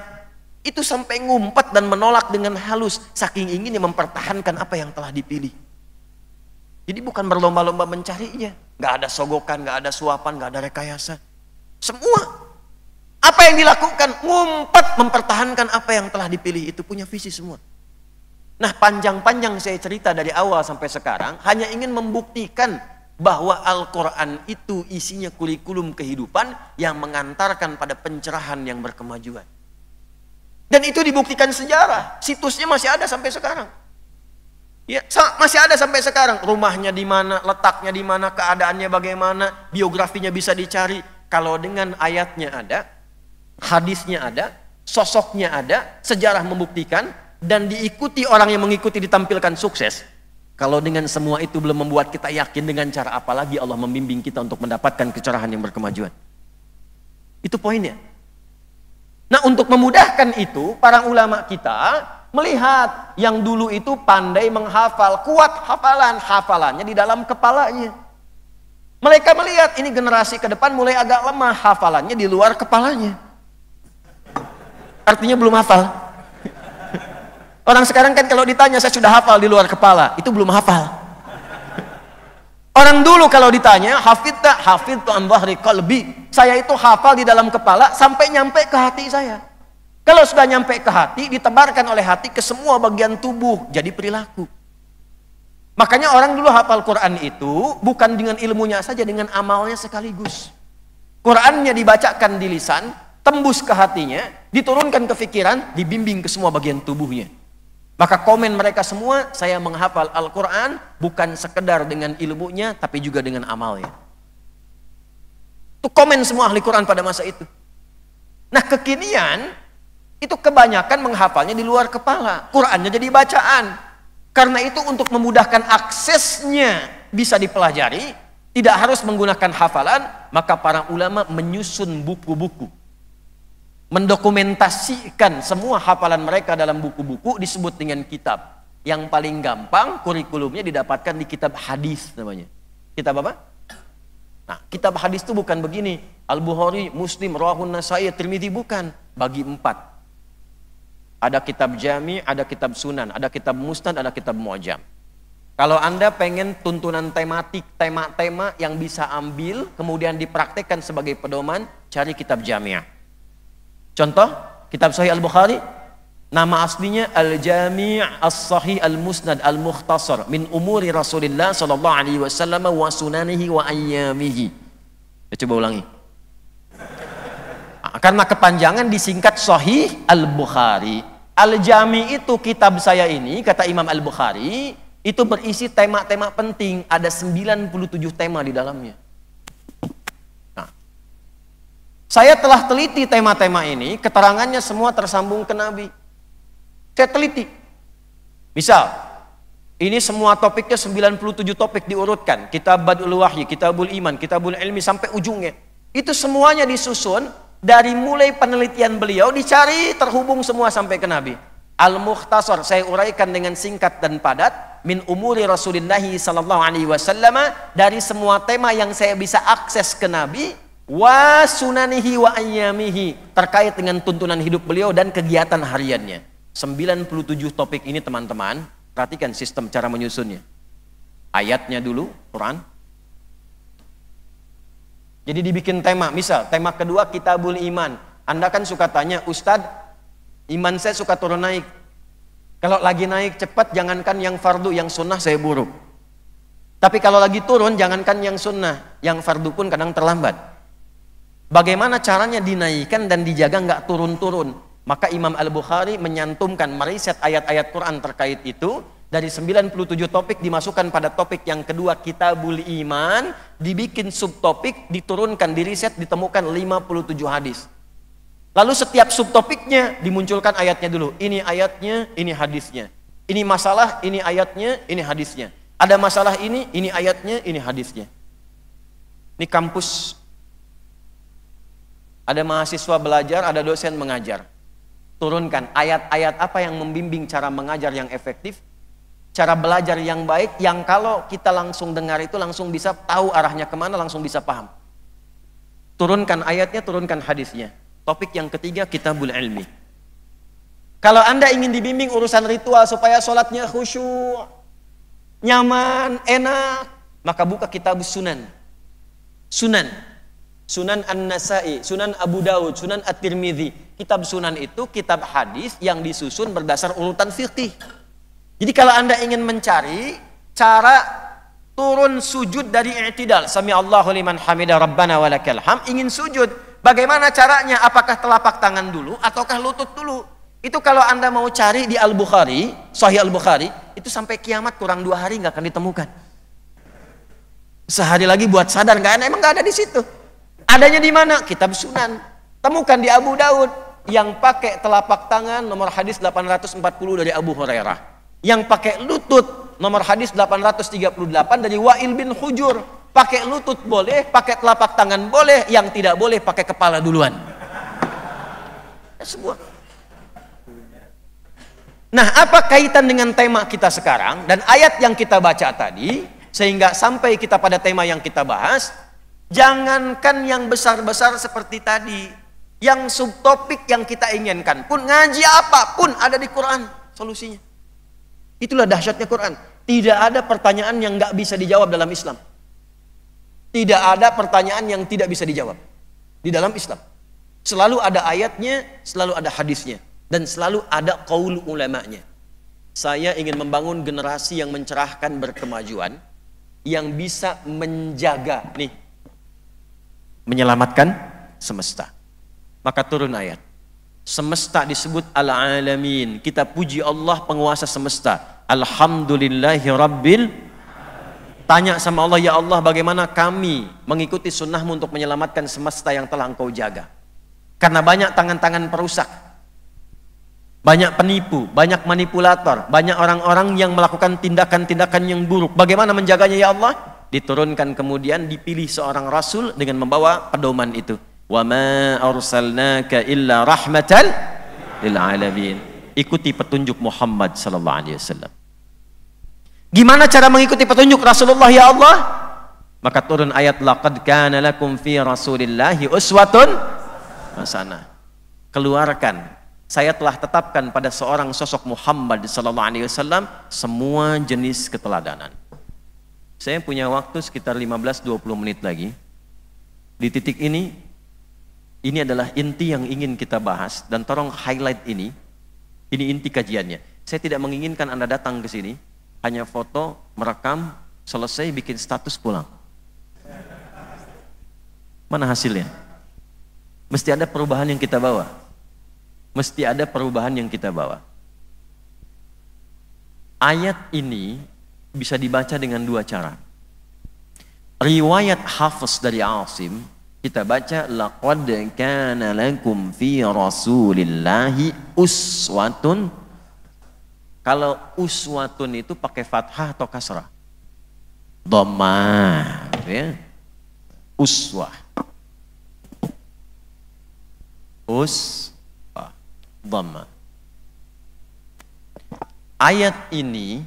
Itu sampai ngumpet dan menolak dengan halus, saking inginnya mempertahankan apa yang telah dipilih. Jadi bukan berlomba-lomba mencarinya. Gak ada sogokan, gak ada suapan, gak ada rekayasa. Semua. Apa yang dilakukan? Ngumpet mempertahankan apa yang telah dipilih. Itu punya visi semua. Nah panjang-panjang saya cerita dari awal sampai sekarang hanya ingin membuktikan bahwa Al-Quran itu isinya kurikulum kehidupan yang mengantarkan pada pencerahan yang berkemajuan. Dan itu dibuktikan sejarah, situsnya masih ada sampai sekarang. Ya, masih ada sampai sekarang. Rumahnya di mana, letaknya di mana, keadaannya bagaimana, biografinya bisa dicari. Kalau dengan ayatnya ada, hadisnya ada, sosoknya ada, sejarah membuktikan, dan diikuti orang yang mengikuti ditampilkan sukses. Kalau dengan semua itu belum membuat kita yakin dengan cara apa lagi Allah membimbing kita untuk mendapatkan kecerahan yang berkemajuan. Itu poinnya. Nah untuk memudahkan itu para ulama kita melihat yang dulu itu pandai menghafal, kuat hafalan, hafalannya di dalam kepalanya. Mereka melihat ini generasi ke depan mulai agak lemah hafalannya di luar kepalanya. Artinya belum hafal. Orang sekarang kan kalau ditanya saya sudah hafal di luar kepala, itu belum hafal. Orang dulu kalau ditanya, hafid tak hafid tu ambahri lebih. Saya itu hafal di dalam kepala sampai nyampe ke hati saya. Kalau sudah nyampe ke hati, ditebarkan oleh hati ke semua bagian tubuh, jadi perilaku. Makanya orang dulu hafal Quran itu bukan dengan ilmunya saja, dengan amalnya sekaligus. Qurannya dibacakan di lisan, tembus ke hatinya, diturunkan ke pikiran, dibimbing ke semua bagian tubuhnya. Maka komen mereka semua, saya menghafal Al-Quran bukan sekedar dengan ilmunya, tapi juga dengan amalnya. Itu komen semua ahli Quran pada masa itu. Nah kekinian, itu kebanyakan menghafalnya di luar kepala. Qurannya jadi bacaan. Karena itu untuk memudahkan aksesnya bisa dipelajari, tidak harus menggunakan hafalan, maka para ulama menyusun buku-buku mendokumentasikan semua hafalan mereka dalam buku-buku disebut dengan kitab. Yang paling gampang kurikulumnya didapatkan di kitab hadis namanya. Kitab apa? Nah, kitab hadis itu bukan begini. Al-Bukhari, Muslim, Rahun Nasai, Tirmidzi bukan. Bagi empat. Ada kitab jami, ada kitab sunan, ada kitab mustan ada kitab muajam. Kalau Anda pengen tuntunan tematik, tema-tema yang bisa ambil, kemudian dipraktekkan sebagai pedoman, cari kitab jamiah Contoh, kitab Sahih Al-Bukhari, nama aslinya Al-Jami' As-Sahih Al-Musnad Al-Mukhtasar min umuri Rasulillah sallallahu alaihi wasallam wa sunanihi wa ayyamihi. Ya, coba ulangi. Ah, karena kepanjangan disingkat Sahih Al-Bukhari. Al-Jami itu kitab saya ini, kata Imam Al-Bukhari, itu berisi tema-tema penting. Ada 97 tema di dalamnya. Saya telah teliti tema-tema ini, keterangannya semua tersambung ke Nabi. Saya teliti. Misal, ini semua topiknya 97 topik diurutkan. Kitab Badul Wahyu, Kitabul Iman, kita Kitabul Ilmi sampai ujungnya. Itu semuanya disusun dari mulai penelitian beliau dicari terhubung semua sampai ke Nabi. Al-Mukhtasar saya uraikan dengan singkat dan padat min umuri Rasulullah sallallahu alaihi wasallam dari semua tema yang saya bisa akses ke Nabi wa sunanihi wa ayyamihi terkait dengan tuntunan hidup beliau dan kegiatan hariannya. 97 topik ini teman-teman, perhatikan sistem cara menyusunnya. Ayatnya dulu, Quran. Jadi dibikin tema, misal tema kedua kitabul iman. Anda kan suka tanya, Ustadz, iman saya suka turun naik. Kalau lagi naik cepat, jangankan yang fardu, yang sunnah saya buruk. Tapi kalau lagi turun, jangankan yang sunnah, yang fardu pun kadang terlambat. Bagaimana caranya dinaikkan dan dijaga nggak turun-turun? Maka Imam Al-Bukhari menyantumkan meriset ayat-ayat Quran terkait itu dari 97 topik dimasukkan pada topik yang kedua kita buli Iman, dibikin subtopik, diturunkan, diriset, ditemukan 57 hadis. Lalu setiap subtopiknya dimunculkan ayatnya dulu. Ini ayatnya, ini hadisnya. Ini masalah, ini ayatnya, ini hadisnya. Ada masalah ini, ini ayatnya, ini hadisnya. Ini kampus ada mahasiswa belajar, ada dosen mengajar. Turunkan ayat-ayat apa yang membimbing cara mengajar yang efektif, cara belajar yang baik, yang kalau kita langsung dengar itu langsung bisa tahu arahnya kemana, langsung bisa paham. Turunkan ayatnya, turunkan hadisnya. Topik yang ketiga, kitabul ilmi. Kalau anda ingin dibimbing urusan ritual supaya sholatnya khusyuk, nyaman, enak, maka buka kitab sunan. Sunan, Sunan An-Nasai, Sunan Abu Daud, Sunan At-Tirmidzi. Kitab Sunan itu kitab hadis yang disusun berdasar urutan fikih. Jadi kalau Anda ingin mencari cara turun sujud dari i'tidal, sami Allahu liman hamida rabbana walakal ham, ingin sujud, bagaimana caranya? Apakah telapak tangan dulu ataukah lutut dulu? Itu kalau Anda mau cari di Al-Bukhari, Sahih Al-Bukhari, itu sampai kiamat kurang dua hari nggak akan ditemukan. Sehari lagi buat sadar nggak enak emang nggak ada di situ. Adanya di mana? Kitab Sunan. Temukan di Abu Daud yang pakai telapak tangan nomor hadis 840 dari Abu Hurairah. Yang pakai lutut nomor hadis 838 dari Wa'il bin Hujur. Pakai lutut boleh, pakai telapak tangan boleh, yang tidak boleh pakai kepala duluan. Ya, Sebuah. Nah, apa kaitan dengan tema kita sekarang dan ayat yang kita baca tadi sehingga sampai kita pada tema yang kita bahas Jangankan yang besar-besar seperti tadi, yang subtopik yang kita inginkan pun ngaji apapun ada di Quran solusinya. Itulah dahsyatnya Quran. Tidak ada pertanyaan yang nggak bisa dijawab dalam Islam. Tidak ada pertanyaan yang tidak bisa dijawab di dalam Islam. Selalu ada ayatnya, selalu ada hadisnya, dan selalu ada kaul ulamanya. Saya ingin membangun generasi yang mencerahkan berkemajuan, yang bisa menjaga nih menyelamatkan semesta. Maka turun ayat. Semesta disebut al-alamin. Kita puji Allah penguasa semesta. Alhamdulillahi rabbil Tanya sama Allah, ya Allah bagaimana kami mengikuti sunnahmu untuk menyelamatkan semesta yang telah engkau jaga. Karena banyak tangan-tangan perusak. Banyak penipu, banyak manipulator, banyak orang-orang yang melakukan tindakan-tindakan yang buruk. Bagaimana menjaganya ya Allah? diturunkan kemudian dipilih seorang rasul dengan membawa pedoman itu wa ma arsalnaka illa rahmatan lil alamin ikuti petunjuk Muhammad sallallahu alaihi wasallam gimana cara mengikuti petunjuk Rasulullah ya Allah maka turun ayat laqad kana lakum fi rasulillahi uswatun sana keluarkan saya telah tetapkan pada seorang sosok Muhammad sallallahu alaihi wasallam semua jenis keteladanan saya punya waktu sekitar 15-20 menit lagi. Di titik ini, ini adalah inti yang ingin kita bahas dan tolong highlight ini. Ini inti kajiannya. Saya tidak menginginkan Anda datang ke sini, hanya foto, merekam, selesai bikin status pulang. Mana hasilnya? Mesti ada perubahan yang kita bawa. Mesti ada perubahan yang kita bawa. Ayat ini bisa dibaca dengan dua cara. Riwayat Hafiz dari Asim kita baca laqad kana lakum fi rasulillahi uswatun kalau uswatun itu pakai fathah atau kasrah Dhamma, gitu ya uswah us Dhamma. ayat ini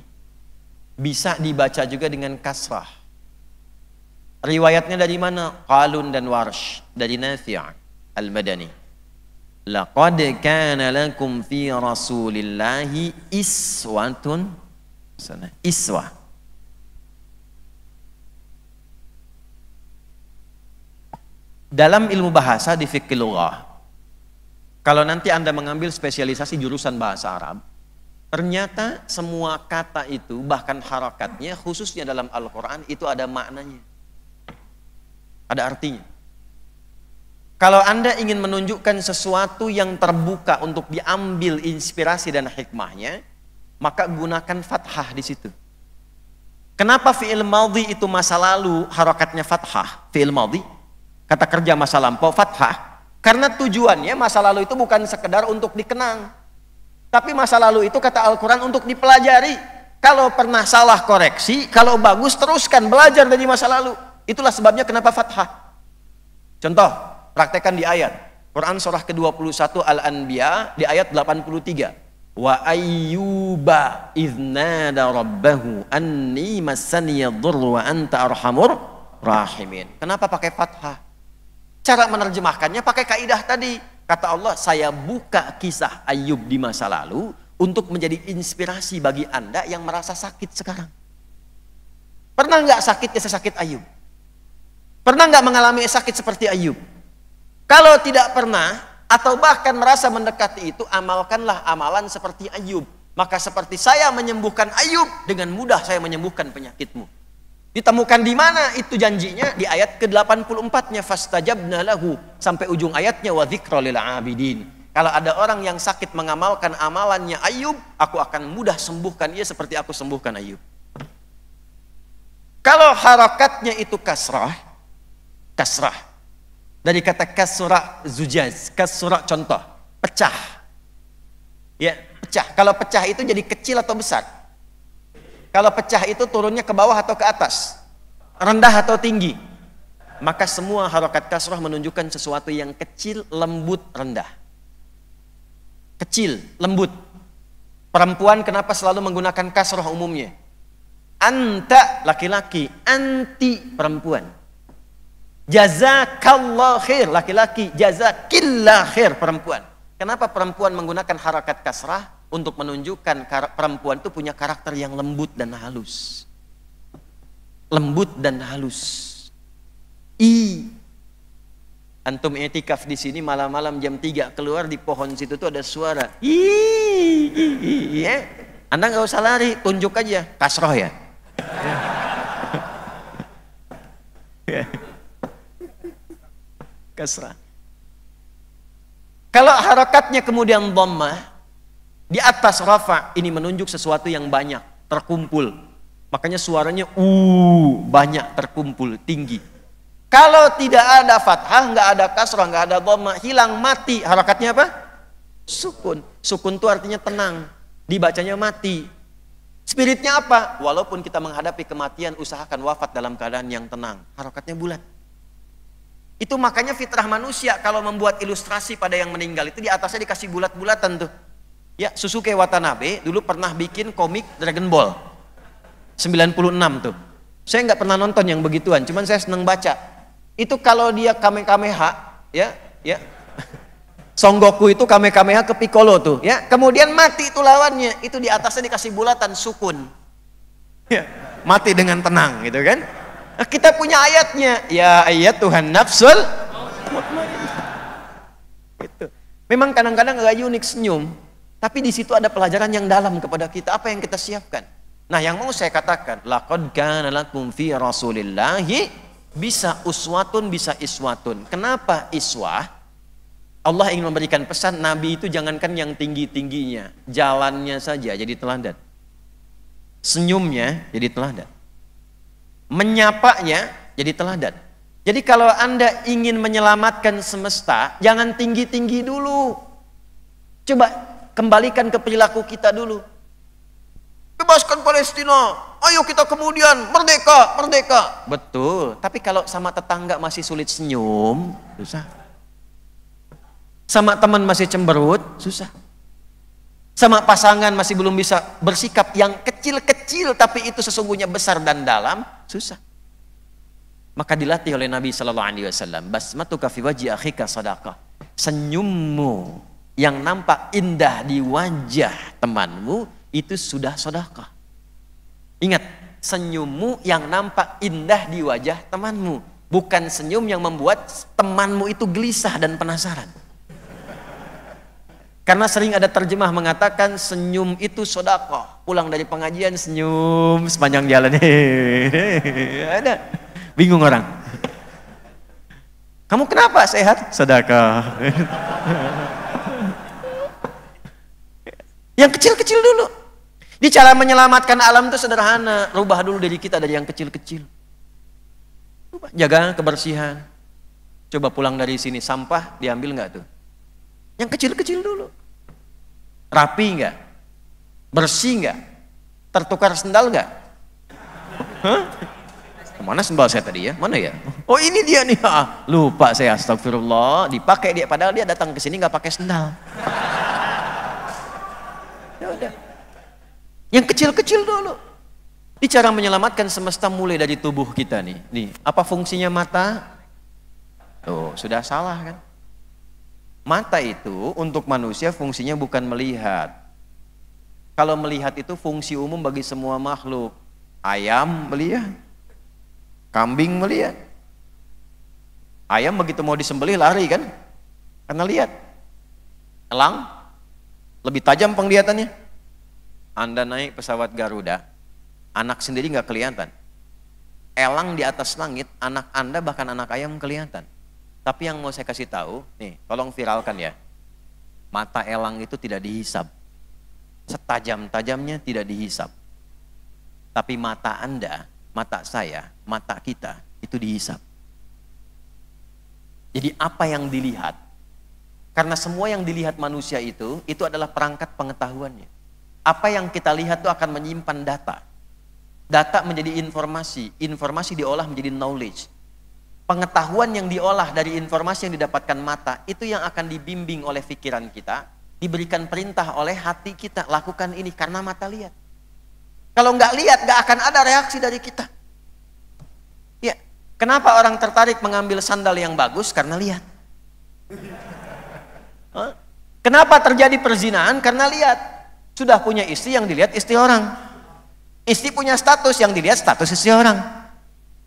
bisa dibaca juga dengan kasrah. Riwayatnya dari mana? Qalun dan Warsh dari Nafi' Al-Madani. Laqad kana lakum fi Rasulillahi iswatun sana iswa. Dalam ilmu bahasa di fikih lughah. Kalau nanti Anda mengambil spesialisasi jurusan bahasa Arab, Ternyata semua kata itu bahkan harakatnya khususnya dalam Al-Qur'an itu ada maknanya. Ada artinya. Kalau Anda ingin menunjukkan sesuatu yang terbuka untuk diambil inspirasi dan hikmahnya, maka gunakan fathah di situ. Kenapa fi'il maldi itu masa lalu harakatnya fathah? Fi'il maldi, kata kerja masa lampau fathah karena tujuannya masa lalu itu bukan sekedar untuk dikenang tapi masa lalu itu kata Al-Quran untuk dipelajari. Kalau pernah salah koreksi, kalau bagus teruskan belajar dari masa lalu. Itulah sebabnya kenapa fathah. Contoh, praktekan di ayat. Quran surah ke-21 Al-Anbiya di ayat 83. Wa ayyuba iznada rabbahu anni massaniya dhurru wa anta arhamur rahimin. Kenapa pakai fathah? Cara menerjemahkannya pakai kaidah tadi Kata Allah, saya buka kisah Ayub di masa lalu untuk menjadi inspirasi bagi Anda yang merasa sakit sekarang. Pernah nggak sakitnya sakit Ayub? Pernah nggak mengalami sakit seperti Ayub? Kalau tidak pernah, atau bahkan merasa mendekati itu, amalkanlah amalan seperti Ayub. Maka seperti saya menyembuhkan Ayub, dengan mudah saya menyembuhkan penyakitmu. Ditemukan di mana itu janjinya? Di ayat ke-84-nya fastajabna lahu sampai ujung ayatnya wa lil abidin. Kalau ada orang yang sakit mengamalkan amalannya Ayub, aku akan mudah sembuhkan ia seperti aku sembuhkan Ayub. Kalau harakatnya itu kasrah, kasrah. Dari kata kasra zujaz, kasra contoh, pecah. Ya, pecah. Kalau pecah itu jadi kecil atau besar? Kalau pecah itu turunnya ke bawah atau ke atas? Rendah atau tinggi? Maka semua harokat kasroh menunjukkan sesuatu yang kecil, lembut, rendah. Kecil, lembut. Perempuan kenapa selalu menggunakan kasroh umumnya? Anta laki-laki, anti perempuan. Jazakallah khair laki-laki, jazakillah khair perempuan. Kenapa perempuan menggunakan harakat kasrah? untuk menunjukkan perempuan itu punya karakter yang lembut dan halus. Lembut dan halus. I antum etikaf di sini malam-malam jam 3 keluar di pohon situ tuh ada suara. I. Eh? Anda nggak usah lari, tunjuk aja kasroh ya. Kasrah. Kalau harokatnya kemudian dhammah, di atas rafa ini menunjuk sesuatu yang banyak, terkumpul. Makanya suaranya uh banyak terkumpul, tinggi. Kalau tidak ada fathah, nggak ada kasrah, nggak ada dhamma, hilang mati. Harakatnya apa? Sukun. Sukun itu artinya tenang. Dibacanya mati. Spiritnya apa? Walaupun kita menghadapi kematian, usahakan wafat dalam keadaan yang tenang. Harakatnya bulat. Itu makanya fitrah manusia kalau membuat ilustrasi pada yang meninggal itu di atasnya dikasih bulat-bulatan tuh Ya, Susuke Watanabe dulu pernah bikin komik Dragon Ball. 96 tuh. Saya nggak pernah nonton yang begituan, cuman saya seneng baca. Itu kalau dia Kamehameha, ya, ya. <laughs> Son Goku itu Kamehameha ke Piccolo tuh, ya. Kemudian mati itu lawannya, itu di atasnya dikasih bulatan sukun. Ya, mati dengan tenang gitu kan. Nah, kita punya ayatnya, ya ayat Tuhan nafsul Gitu. Memang kadang-kadang agak unik senyum, tapi di situ ada pelajaran yang dalam kepada kita. Apa yang kita siapkan? Nah, yang mau saya katakan, laqad kana lakum fi rasulillahi bisa uswatun, bisa iswatun. Kenapa iswah? Allah ingin memberikan pesan Nabi itu jangankan yang tinggi-tingginya, jalannya saja jadi teladan. Senyumnya jadi teladan. Menyapanya jadi teladan. Jadi kalau Anda ingin menyelamatkan semesta, jangan tinggi-tinggi dulu. Coba kembalikan ke perilaku kita dulu bebaskan Palestina ayo kita kemudian merdeka merdeka betul tapi kalau sama tetangga masih sulit senyum susah sama teman masih cemberut susah sama pasangan masih belum bisa bersikap yang kecil-kecil tapi itu sesungguhnya besar dan dalam susah maka dilatih oleh Nabi Shallallahu Alaihi Wasallam Basmatu kafiwaji akhika sadaka. senyummu yang nampak indah di wajah temanmu itu sudah sodako. Ingat, senyummu yang nampak indah di wajah temanmu. Bukan senyum yang membuat temanmu itu gelisah dan penasaran. Karena sering ada terjemah mengatakan senyum itu sodako. Pulang dari pengajian senyum sepanjang jalan. <laughs> ada. Bingung orang. Kamu kenapa sehat? Sodako. <laughs> Yang kecil-kecil dulu. Di cara menyelamatkan alam itu sederhana. Rubah dulu dari kita dari yang kecil-kecil. Jaga kebersihan. Coba pulang dari sini sampah diambil nggak tuh? Yang kecil-kecil dulu. Rapi nggak? Bersih nggak? Tertukar sendal nggak? Hah? Mana sendal saya tadi ya? Mana ya? Oh ini dia nih. <laughs> Ah, lupa saya astagfirullah. Dipakai dia padahal dia datang ke sini nggak pakai sendal. Yang kecil-kecil dulu. Ini cara menyelamatkan semesta mulai dari tubuh kita nih. Nih, apa fungsinya mata? Oh, sudah salah kan? Mata itu untuk manusia fungsinya bukan melihat. Kalau melihat itu fungsi umum bagi semua makhluk. Ayam melihat, kambing melihat. Ayam begitu mau disembelih lari kan? Karena lihat. Elang lebih tajam penglihatannya. Anda naik pesawat Garuda, anak sendiri nggak kelihatan. Elang di atas langit, anak Anda bahkan anak ayam kelihatan. Tapi yang mau saya kasih tahu, nih, tolong viralkan ya. Mata elang itu tidak dihisap. Setajam-tajamnya tidak dihisap. Tapi mata Anda, mata saya, mata kita itu dihisap. Jadi apa yang dilihat? Karena semua yang dilihat manusia itu, itu adalah perangkat pengetahuannya apa yang kita lihat itu akan menyimpan data. Data menjadi informasi, informasi diolah menjadi knowledge. Pengetahuan yang diolah dari informasi yang didapatkan mata itu yang akan dibimbing oleh pikiran kita, diberikan perintah oleh hati kita, lakukan ini karena mata lihat. Kalau nggak lihat, nggak akan ada reaksi dari kita. Ya, kenapa orang tertarik mengambil sandal yang bagus karena lihat? Kenapa terjadi perzinahan karena lihat? Sudah punya istri yang dilihat istri orang. Istri punya status yang dilihat status istri orang.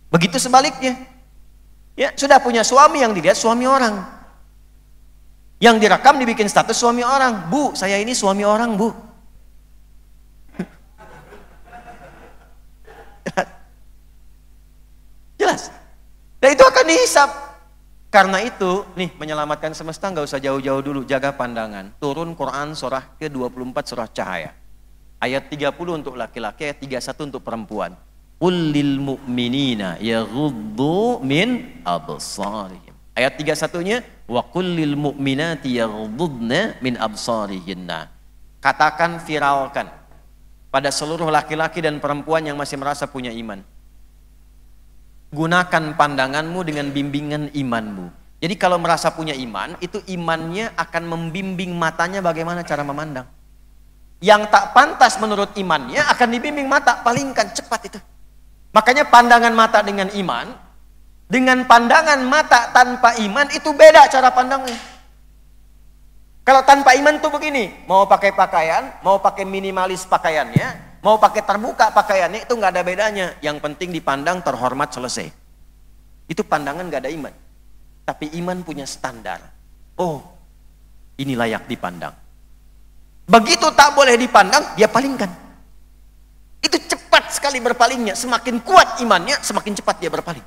Begitu sebaliknya. Ya, sudah punya suami yang dilihat suami orang. Yang direkam dibikin status suami orang. Bu, saya ini suami orang, Bu. <laughs> Jelas. Dan itu akan dihisap. Karena itu, nih menyelamatkan semesta nggak usah jauh-jauh dulu, jaga pandangan. Turun Quran surah ke-24 surah cahaya. Ayat 30 untuk laki-laki, ayat 31 untuk perempuan. Ulil mu'minina yaghuddu min absarihim. Ayat 31-nya wa qul mu'minati yaghuddna min absarihinna. Katakan viralkan pada seluruh laki-laki dan perempuan yang masih merasa punya iman Gunakan pandanganmu dengan bimbingan imanmu. Jadi kalau merasa punya iman, itu imannya akan membimbing matanya bagaimana cara memandang. Yang tak pantas menurut imannya akan dibimbing mata, palingkan cepat itu. Makanya pandangan mata dengan iman, dengan pandangan mata tanpa iman itu beda cara pandangnya. Kalau tanpa iman tuh begini, mau pakai pakaian, mau pakai minimalis pakaiannya, Mau pakai terbuka pakaiannya itu nggak ada bedanya. Yang penting dipandang terhormat selesai. Itu pandangan nggak ada iman. Tapi iman punya standar. Oh, ini layak dipandang. Begitu tak boleh dipandang, dia palingkan. Itu cepat sekali berpalingnya. Semakin kuat imannya, semakin cepat dia berpaling.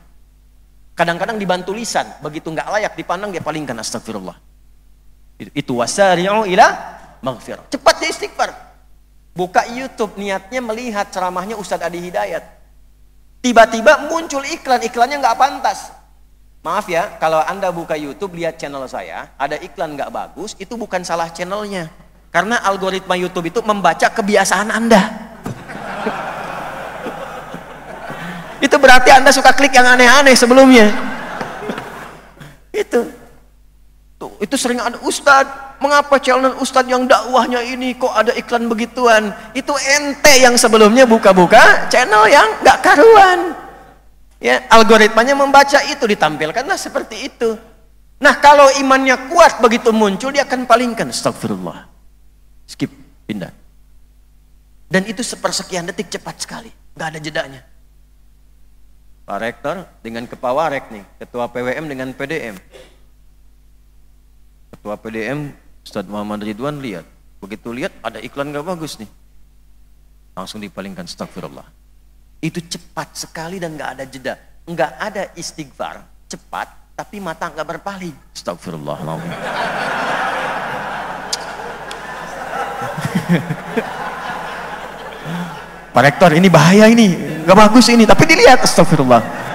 Kadang-kadang dibantu lisan, begitu nggak layak dipandang dia palingkan. Astagfirullah. Itu, itu wasari'u ila maghfirah. Cepat dia istighfar Buka YouTube niatnya melihat ceramahnya Ustadz Adi Hidayat. Tiba-tiba muncul iklan, iklannya nggak pantas. Maaf ya, kalau Anda buka YouTube lihat channel saya, ada iklan nggak bagus, itu bukan salah channelnya. Karena algoritma YouTube itu membaca kebiasaan Anda. <laughs> itu berarti Anda suka klik yang aneh-aneh sebelumnya. <laughs> itu. Tuh, itu sering ada ustad, mengapa channel ustad yang dakwahnya ini kok ada iklan begituan? Itu ente yang sebelumnya buka-buka channel yang gak karuan. Ya, algoritmanya membaca itu ditampilkanlah seperti itu. Nah, kalau imannya kuat begitu muncul dia akan palingkan. Astagfirullah. Skip, pindah. Dan itu sepersekian detik cepat sekali, Gak ada jedanya. Pak Rektor dengan Kepawarek nih, Ketua PWM dengan PDM Ketua PDM Ustadz Muhammad Ridwan lihat. Begitu lihat ada iklan gak bagus nih. Langsung dipalingkan astagfirullah. Itu cepat sekali dan gak ada jeda. Gak ada istighfar. Cepat tapi mata gak berpaling. Astagfirullah Pak Rektor ini bahaya ini. Gak bagus ini. Tapi dilihat astagfirullah.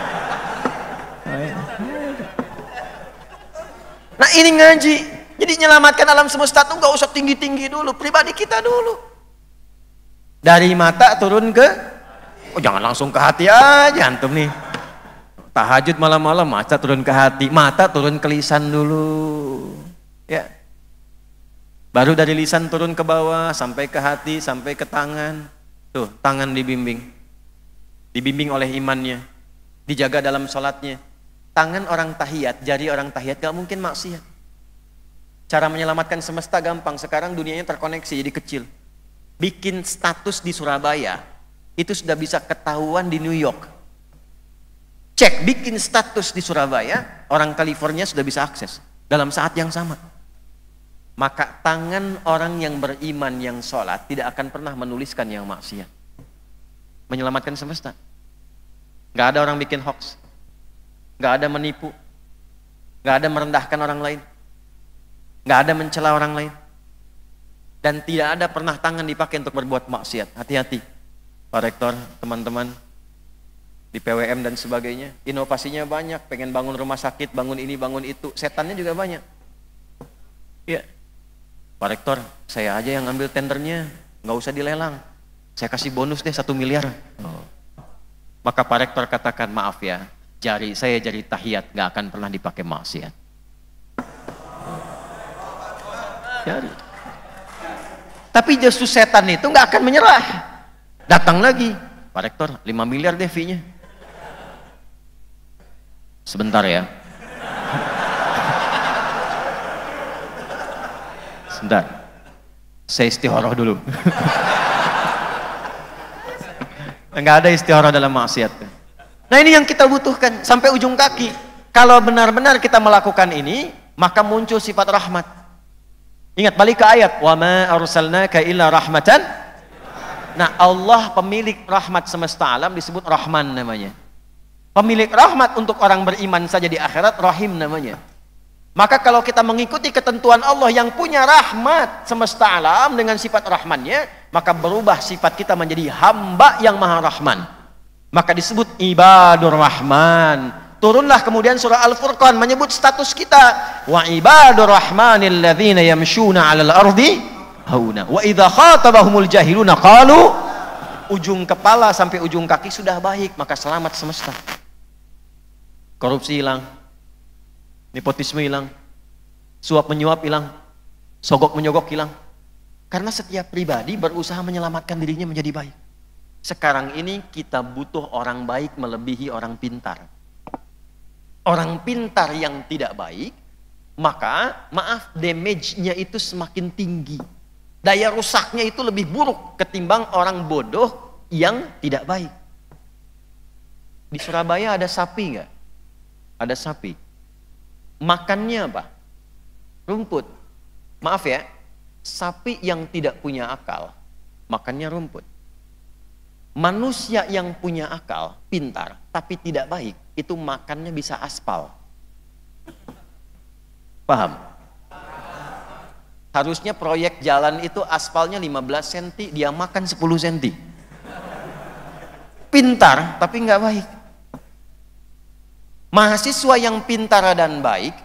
Nah ini ngaji. Jadi nyelamatkan alam semesta tuh nggak usah tinggi-tinggi dulu, pribadi kita dulu. Dari mata turun ke, oh jangan langsung ke hati aja antum nih. Tahajud malam-malam, mata turun ke hati, mata turun ke lisan dulu. Ya. Baru dari lisan turun ke bawah, sampai ke hati, sampai ke tangan. Tuh, tangan dibimbing. Dibimbing oleh imannya. Dijaga dalam sholatnya Tangan orang tahiyat, jari orang tahiyat gak mungkin maksiat. Cara menyelamatkan semesta gampang. Sekarang dunianya terkoneksi jadi kecil. Bikin status di Surabaya itu sudah bisa ketahuan di New York. Cek bikin status di Surabaya, orang California sudah bisa akses dalam saat yang sama. Maka tangan orang yang beriman yang sholat tidak akan pernah menuliskan yang maksiat. Menyelamatkan semesta. Gak ada orang bikin hoax nggak ada menipu, nggak ada merendahkan orang lain, nggak ada mencela orang lain, dan tidak ada pernah tangan dipakai untuk berbuat maksiat. Hati-hati, Pak Rektor, teman-teman di PWM dan sebagainya, inovasinya banyak, pengen bangun rumah sakit, bangun ini, bangun itu, setannya juga banyak. Iya, Pak Rektor, saya aja yang ambil tendernya, nggak usah dilelang, saya kasih bonus deh satu miliar. Oh. Maka Pak Rektor katakan maaf ya, jari saya jari tahiyat nggak akan pernah dipakai maksiat. Jari. Tapi justru setan itu nggak akan menyerah. Datang lagi, Pak Rektor, 5 miliar deh fee-nya. Sebentar ya. <laughs> Sebentar. Saya istihoroh dulu. <laughs> Nggak ada istihoroh dalam maksiat. Nah ini yang kita butuhkan sampai ujung kaki. Kalau benar-benar kita melakukan ini, maka muncul sifat rahmat. Ingat balik ke ayat, "Wa ma arsalnaka illa rahmatan." Nah, Allah pemilik rahmat semesta alam disebut Rahman namanya. Pemilik rahmat untuk orang beriman saja di akhirat Rahim namanya. Maka kalau kita mengikuti ketentuan Allah yang punya rahmat semesta alam dengan sifat rahmannya, maka berubah sifat kita menjadi hamba yang maha rahman. Maka disebut ibadur rahman. Turunlah kemudian surah Al-Furqan menyebut status kita. Wa ibadur rahmanil ladzina yamshuna 'alal ardi hauna. Wa idza khatabahumul jahiluna qalu ujung kepala sampai ujung kaki sudah baik, maka selamat semesta. Korupsi hilang. Nepotisme hilang. Suap menyuap hilang. Sogok menyogok hilang. Karena setiap pribadi berusaha menyelamatkan dirinya menjadi baik. Sekarang ini kita butuh orang baik melebihi orang pintar. Orang pintar yang tidak baik, maka maaf damage-nya itu semakin tinggi. Daya rusaknya itu lebih buruk ketimbang orang bodoh yang tidak baik. Di Surabaya ada sapi nggak? Ada sapi. Makannya apa? Rumput. Maaf ya, sapi yang tidak punya akal, makannya rumput Manusia yang punya akal, pintar, tapi tidak baik, itu makannya bisa aspal. Paham? Harusnya proyek jalan itu aspalnya 15 cm, dia makan 10 cm. Pintar, tapi nggak baik. Mahasiswa yang pintar dan baik,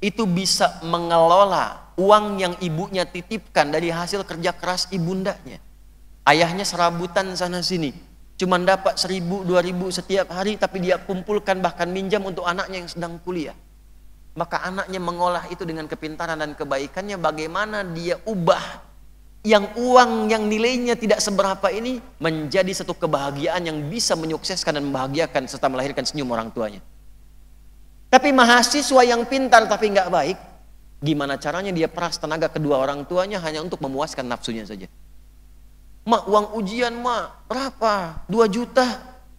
itu bisa mengelola uang yang ibunya titipkan dari hasil kerja keras ibundanya Ayahnya serabutan sana sini. cuma dapat seribu, dua ribu setiap hari, tapi dia kumpulkan bahkan minjam untuk anaknya yang sedang kuliah. Maka anaknya mengolah itu dengan kepintaran dan kebaikannya, bagaimana dia ubah yang uang yang nilainya tidak seberapa ini menjadi satu kebahagiaan yang bisa menyukseskan dan membahagiakan serta melahirkan senyum orang tuanya. Tapi mahasiswa yang pintar tapi nggak baik, gimana caranya dia peras tenaga kedua orang tuanya hanya untuk memuaskan nafsunya saja. Mak uang ujian mak berapa? 2 juta.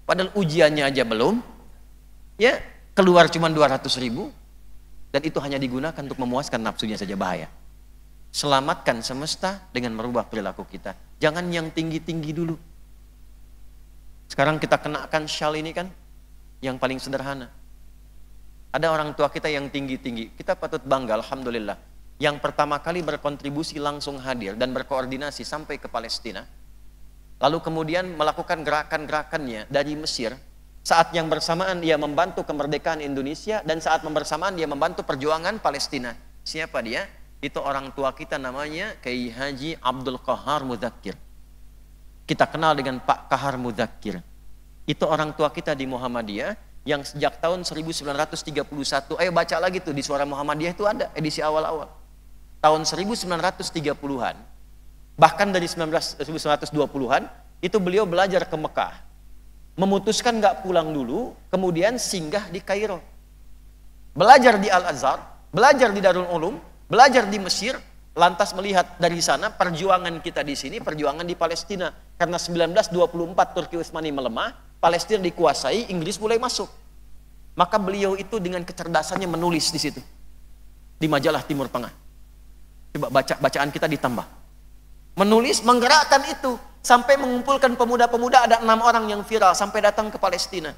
Padahal ujiannya aja belum. Ya, keluar cuma 200 ribu. Dan itu hanya digunakan untuk memuaskan nafsunya saja bahaya. Selamatkan semesta dengan merubah perilaku kita. Jangan yang tinggi-tinggi dulu. Sekarang kita kenakan shawl ini kan yang paling sederhana. Ada orang tua kita yang tinggi-tinggi. Kita patut bangga, Alhamdulillah yang pertama kali berkontribusi langsung hadir dan berkoordinasi sampai ke Palestina, lalu kemudian melakukan gerakan-gerakannya dari Mesir, saat yang bersamaan dia membantu kemerdekaan Indonesia dan saat bersamaan dia membantu perjuangan Palestina. Siapa dia? Itu orang tua kita namanya Kiai Haji Abdul Qahar Mudakir. Kita kenal dengan Pak Kahar Mudakir. Itu orang tua kita di Muhammadiyah yang sejak tahun 1931 ayo baca lagi tuh di suara Muhammadiyah itu ada edisi awal-awal tahun 1930-an, bahkan dari 1920-an, itu beliau belajar ke Mekah. Memutuskan nggak pulang dulu, kemudian singgah di Kairo. Belajar di Al-Azhar, belajar di Darul Ulum, belajar di Mesir, lantas melihat dari sana perjuangan kita di sini, perjuangan di Palestina. Karena 1924 Turki Utsmani melemah, Palestina dikuasai, Inggris mulai masuk. Maka beliau itu dengan kecerdasannya menulis di situ. Di majalah Timur Tengah Coba baca bacaan kita ditambah. Menulis menggerakkan itu sampai mengumpulkan pemuda-pemuda ada enam orang yang viral sampai datang ke Palestina.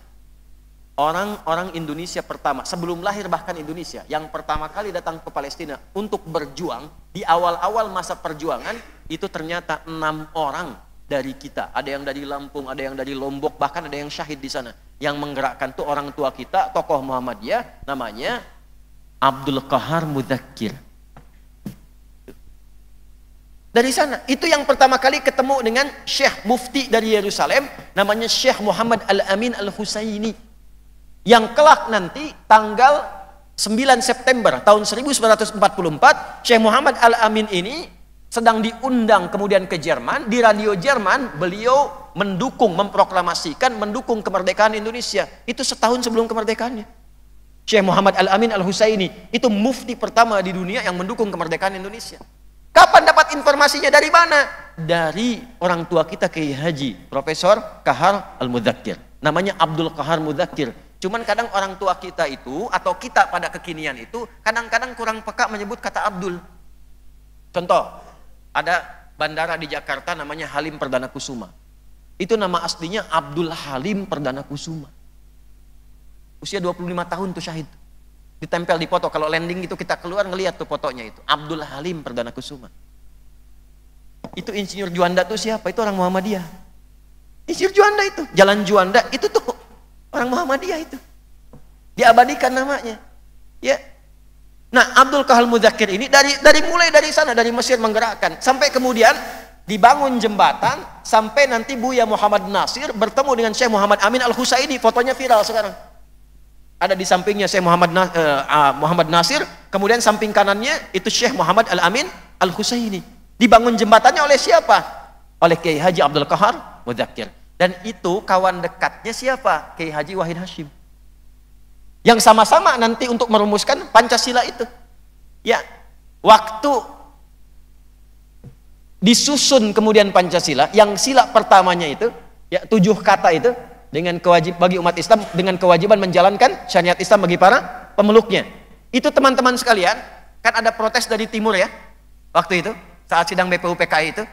Orang-orang Indonesia pertama, sebelum lahir bahkan Indonesia, yang pertama kali datang ke Palestina untuk berjuang di awal-awal masa perjuangan itu ternyata enam orang dari kita. Ada yang dari Lampung, ada yang dari Lombok, bahkan ada yang syahid di sana. Yang menggerakkan tuh orang tua kita, tokoh Muhammadiyah, namanya Abdul Qahar Mudakir. Dari sana. Itu yang pertama kali ketemu dengan Syekh Mufti dari Yerusalem. Namanya Syekh Muhammad Al-Amin al husayni Yang kelak nanti tanggal 9 September tahun 1944. Syekh Muhammad Al-Amin ini sedang diundang kemudian ke Jerman. Di radio Jerman beliau mendukung, memproklamasikan, mendukung kemerdekaan Indonesia. Itu setahun sebelum kemerdekaannya. Syekh Muhammad Al-Amin al husayni itu mufti pertama di dunia yang mendukung kemerdekaan Indonesia. Kapan dapat informasinya? Dari mana? Dari orang tua kita Kiai Haji, Profesor Kahar al Mudzakir. Namanya Abdul Kahar Mudzakir. Cuman kadang orang tua kita itu atau kita pada kekinian itu kadang-kadang kurang peka menyebut kata Abdul. Contoh, ada bandara di Jakarta namanya Halim Perdana Kusuma. Itu nama aslinya Abdul Halim Perdana Kusuma. Usia 25 tahun tuh syahid ditempel di foto. Kalau landing itu kita keluar ngelihat tuh fotonya itu. Abdul Halim Perdana Kusuma. Itu insinyur Juanda tuh siapa? Itu orang Muhammadiyah. Insinyur Juanda itu, Jalan Juanda itu tuh orang Muhammadiyah itu. Diabadikan namanya. Ya. Nah, Abdul Kahal Muzakir ini dari dari mulai dari sana dari Mesir menggerakkan sampai kemudian dibangun jembatan sampai nanti Buya Muhammad Nasir bertemu dengan Syekh Muhammad Amin Al Husaini fotonya viral sekarang ada di sampingnya Syekh Muhammad, Na, uh, eh, ah, Muhammad Nasir, kemudian samping kanannya itu Syekh Muhammad Al-Amin Al-Husaini. Dibangun jembatannya oleh siapa? Oleh Kiai Haji Abdul Kahar Mudzakir Dan itu kawan dekatnya siapa? Kiai Haji Wahid Hashim. Yang sama-sama nanti untuk merumuskan Pancasila itu. Ya, waktu disusun kemudian Pancasila, yang sila pertamanya itu, ya tujuh kata itu, dengan kewajib bagi umat Islam dengan kewajiban menjalankan syariat Islam bagi para pemeluknya. Itu teman-teman sekalian, kan ada protes dari timur ya. Waktu itu saat sidang BPUPKI itu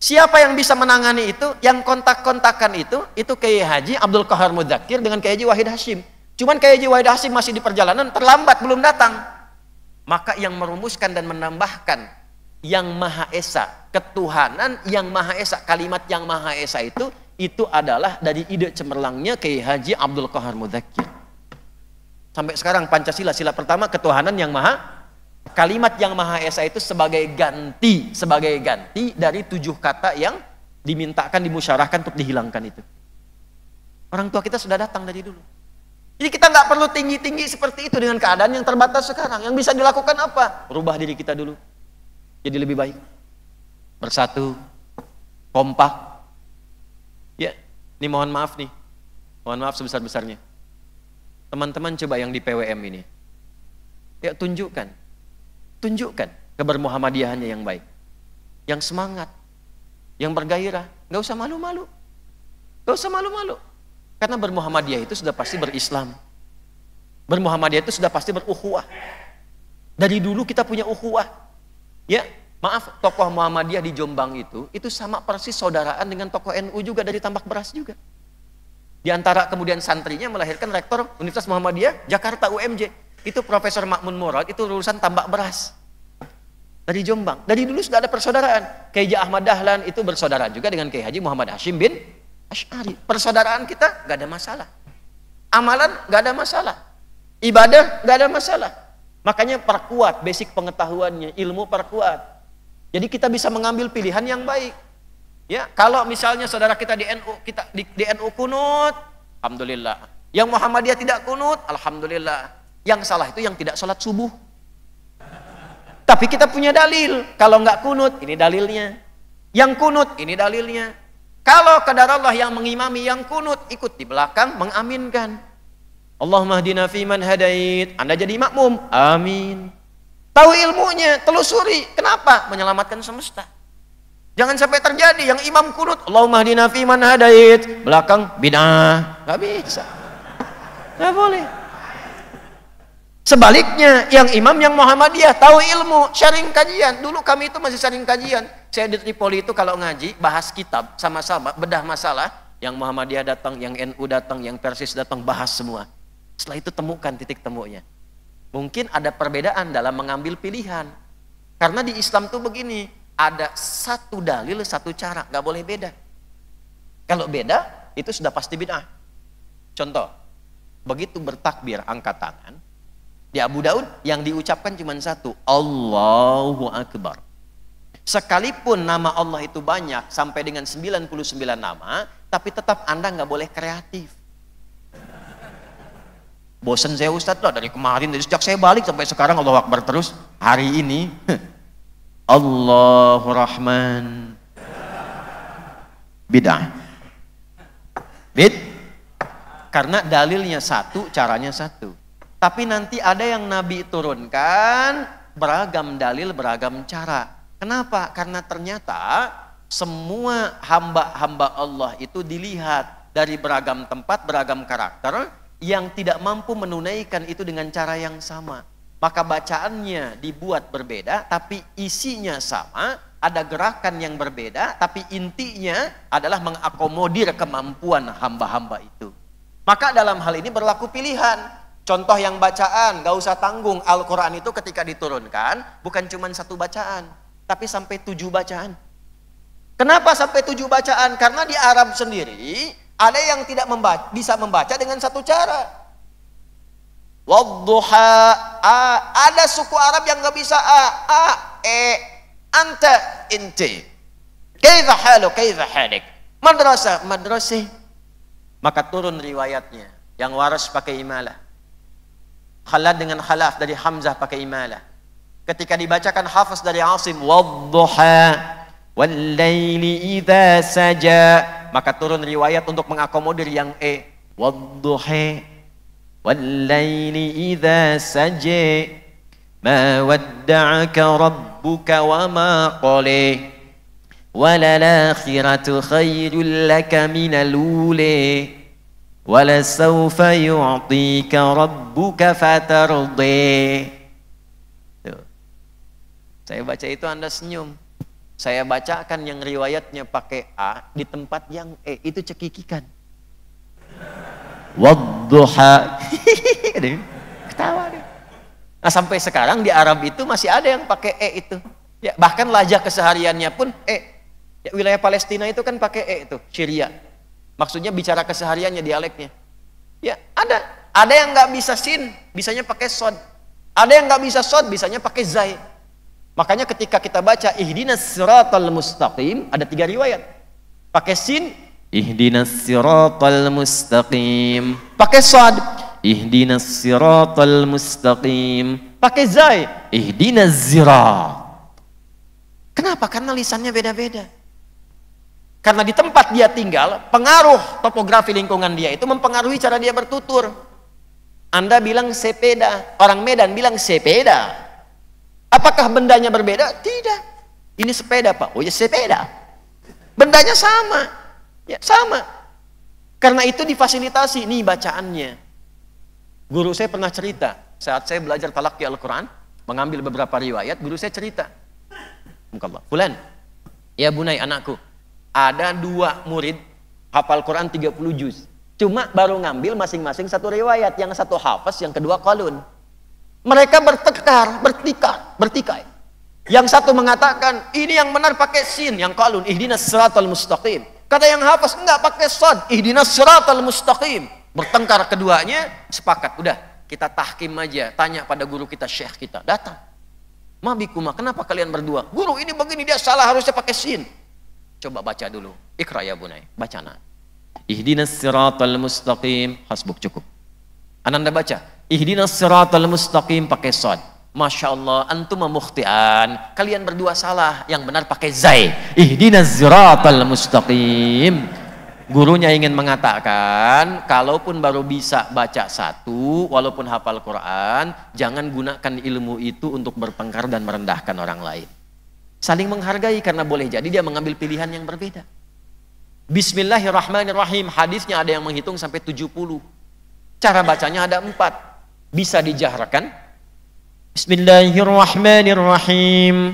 Siapa yang bisa menangani itu, yang kontak-kontakan itu, itu Kyai Haji Abdul Qahar Mudzakir dengan Kyai Haji Wahid Hashim. Cuman Kyai Haji Wahid Hashim masih di perjalanan, terlambat, belum datang. Maka yang merumuskan dan menambahkan yang Maha Esa, ketuhanan yang Maha Esa, kalimat yang Maha Esa itu itu adalah dari ide cemerlangnya Kiai Haji Abdul Qahar Mudzakkir. Sampai sekarang Pancasila sila pertama ketuhanan yang maha kalimat yang maha esa itu sebagai ganti sebagai ganti dari tujuh kata yang dimintakan dimusyarahkan untuk dihilangkan itu. Orang tua kita sudah datang dari dulu. Jadi kita nggak perlu tinggi-tinggi seperti itu dengan keadaan yang terbatas sekarang. Yang bisa dilakukan apa? Rubah diri kita dulu. Jadi lebih baik. Bersatu, kompak, ini mohon maaf nih, mohon maaf sebesar-besarnya. Teman-teman coba yang di PWM ini, ya tunjukkan, tunjukkan kebermuhammadiyahannya yang baik, yang semangat, yang bergairah, gak usah malu-malu, Gak usah malu-malu. Karena bermuhammadiyah itu sudah pasti berislam. Bermuhammadiyah itu sudah pasti beruhuah. Dari dulu kita punya uhuah. Ya, Maaf, tokoh Muhammadiyah di Jombang itu, itu sama persis saudaraan dengan tokoh NU juga dari tambak beras juga. Di antara kemudian santrinya melahirkan rektor Universitas Muhammadiyah Jakarta UMJ. Itu Profesor Makmun Murad, itu lulusan tambak beras. Dari Jombang. Dari dulu sudah ada persaudaraan. Kiai Ahmad Dahlan itu bersaudara juga dengan Kiai Haji Muhammad Hashim bin Ash'ari. Persaudaraan kita gak ada masalah. Amalan gak ada masalah. Ibadah gak ada masalah. Makanya perkuat basic pengetahuannya, ilmu perkuat jadi kita bisa mengambil pilihan yang baik. Ya, kalau misalnya saudara kita di NU kita di, di NU kunut, alhamdulillah. Yang Muhammadiyah tidak kunut, alhamdulillah. Yang salah itu yang tidak sholat subuh. Tapi kita punya dalil. Kalau nggak kunut, ini dalilnya. Yang kunut, ini dalilnya. Kalau kadar Allah yang mengimami yang kunut, ikut di belakang mengaminkan. Allahumma hdina fiman hadait. Anda jadi makmum. Amin. Tahu ilmunya, telusuri. Kenapa? Menyelamatkan semesta. Jangan sampai terjadi yang imam kunut, Allahumma hdina fi man hadait, belakang bid'ah. Gak bisa. Gak boleh. Sebaliknya, yang imam yang Muhammadiyah tahu ilmu, sharing kajian. Dulu kami itu masih sharing kajian. Saya di Tripoli itu kalau ngaji, bahas kitab sama-sama, bedah masalah. Yang Muhammadiyah datang, yang NU datang, yang Persis datang, bahas semua. Setelah itu temukan titik temunya. Mungkin ada perbedaan dalam mengambil pilihan. Karena di Islam tuh begini, ada satu dalil, satu cara, nggak boleh beda. Kalau beda, itu sudah pasti bid'ah. Contoh, begitu bertakbir angkat tangan, di Abu Daud yang diucapkan cuma satu, Allahu Akbar. Sekalipun nama Allah itu banyak, sampai dengan 99 nama, tapi tetap Anda nggak boleh kreatif bosan saya Ustaz lah dari kemarin dari sejak saya balik sampai sekarang Allah Akbar terus hari ini Allahu Rahman bid'ah bid karena dalilnya satu caranya satu tapi nanti ada yang Nabi turunkan beragam dalil beragam cara kenapa karena ternyata semua hamba-hamba Allah itu dilihat dari beragam tempat beragam karakter yang tidak mampu menunaikan itu dengan cara yang sama. Maka bacaannya dibuat berbeda, tapi isinya sama, ada gerakan yang berbeda, tapi intinya adalah mengakomodir kemampuan hamba-hamba itu. Maka dalam hal ini berlaku pilihan. Contoh yang bacaan, gak usah tanggung. Al-Quran itu ketika diturunkan, bukan cuma satu bacaan, tapi sampai tujuh bacaan. Kenapa sampai tujuh bacaan? Karena di Arab sendiri, ada yang tidak membaca, bisa membaca dengan satu cara. Wadduha a. Ada suku Arab yang nggak bisa a. A, e, anta, inti. Kaifa halu, kaifa halik. Madrasah, madrasih. Maka turun riwayatnya. Yang waras pakai imalah. Khalad dengan khalaf dari Hamzah pakai imalah. Ketika dibacakan hafaz dari Asim. Wadduha. Wallayli idha saja maka turun riwayat untuk mengakomodir yang E wadduhi wallayli idha saje ma wadda'aka rabbuka wa ma qali walalakhiratu khairul laka minal ula walasawfa yu'tika rabbuka fatardih saya baca itu anda senyum saya bacakan yang riwayatnya pakai A di tempat yang E itu cekikikan. Wadduha. <laughs> Ketawa deh. Nah sampai sekarang di Arab itu masih ada yang pakai E itu. Ya, bahkan lajah kesehariannya pun E. Ya, wilayah Palestina itu kan pakai E itu, Syria. Maksudnya bicara kesehariannya, dialeknya. Ya ada, ada yang nggak bisa sin, bisanya pakai sod. Ada yang nggak bisa sod, bisanya pakai zai. Makanya ketika kita baca ihdinas siratal mustaqim ada tiga riwayat. Pakai sin ihdinas siratal mustaqim. Pakai sad ihdinas siratal mustaqim. Pakai zai ihdinas zira. Kenapa? Karena lisannya beda-beda. Karena di tempat dia tinggal, pengaruh topografi lingkungan dia itu mempengaruhi cara dia bertutur. Anda bilang sepeda, orang Medan bilang sepeda, Apakah bendanya berbeda? Tidak. Ini sepeda pak. Oh ya sepeda. Bendanya sama. Ya sama. Karena itu difasilitasi. Nih bacaannya. Guru saya pernah cerita. Saat saya belajar talaqqi Al-Quran. Mengambil beberapa riwayat. Guru saya cerita. Mukallah. Bulan. Ya bunai anakku. Ada dua murid. Hafal Quran 30 juz. Cuma baru ngambil masing-masing satu riwayat. Yang satu hafaz, yang kedua kolun. Mereka bertekar, bertikar, bertikai. Yang satu mengatakan, ini yang benar pakai sin, yang kalun, ihdina siratal mustaqim. Kata yang hafaz, enggak pakai sod, ihdina siratal mustaqim. Bertengkar keduanya, sepakat. Udah, kita tahkim aja, tanya pada guru kita, syekh kita. Datang. Mabikuma, kenapa kalian berdua? Guru ini begini, dia salah, harusnya pakai sin. Coba baca dulu. ikhra ya bunai, baca anak. Ihdina siratal mustaqim. Hasbuk cukup. Ananda baca. Ihdinas siratal mustaqim pakai sod. Masya Allah, antum memuhtian Kalian berdua salah. Yang benar pakai zai. Ihdinas siratal mustaqim. Gurunya ingin mengatakan, kalaupun baru bisa baca satu, walaupun hafal Quran, jangan gunakan ilmu itu untuk berpengkar dan merendahkan orang lain. Saling menghargai karena boleh jadi dia mengambil pilihan yang berbeda. Bismillahirrahmanirrahim, hadisnya ada yang menghitung sampai 70. Cara bacanya ada empat, bisa dijaharkan. Bismillahirrahmanirrahim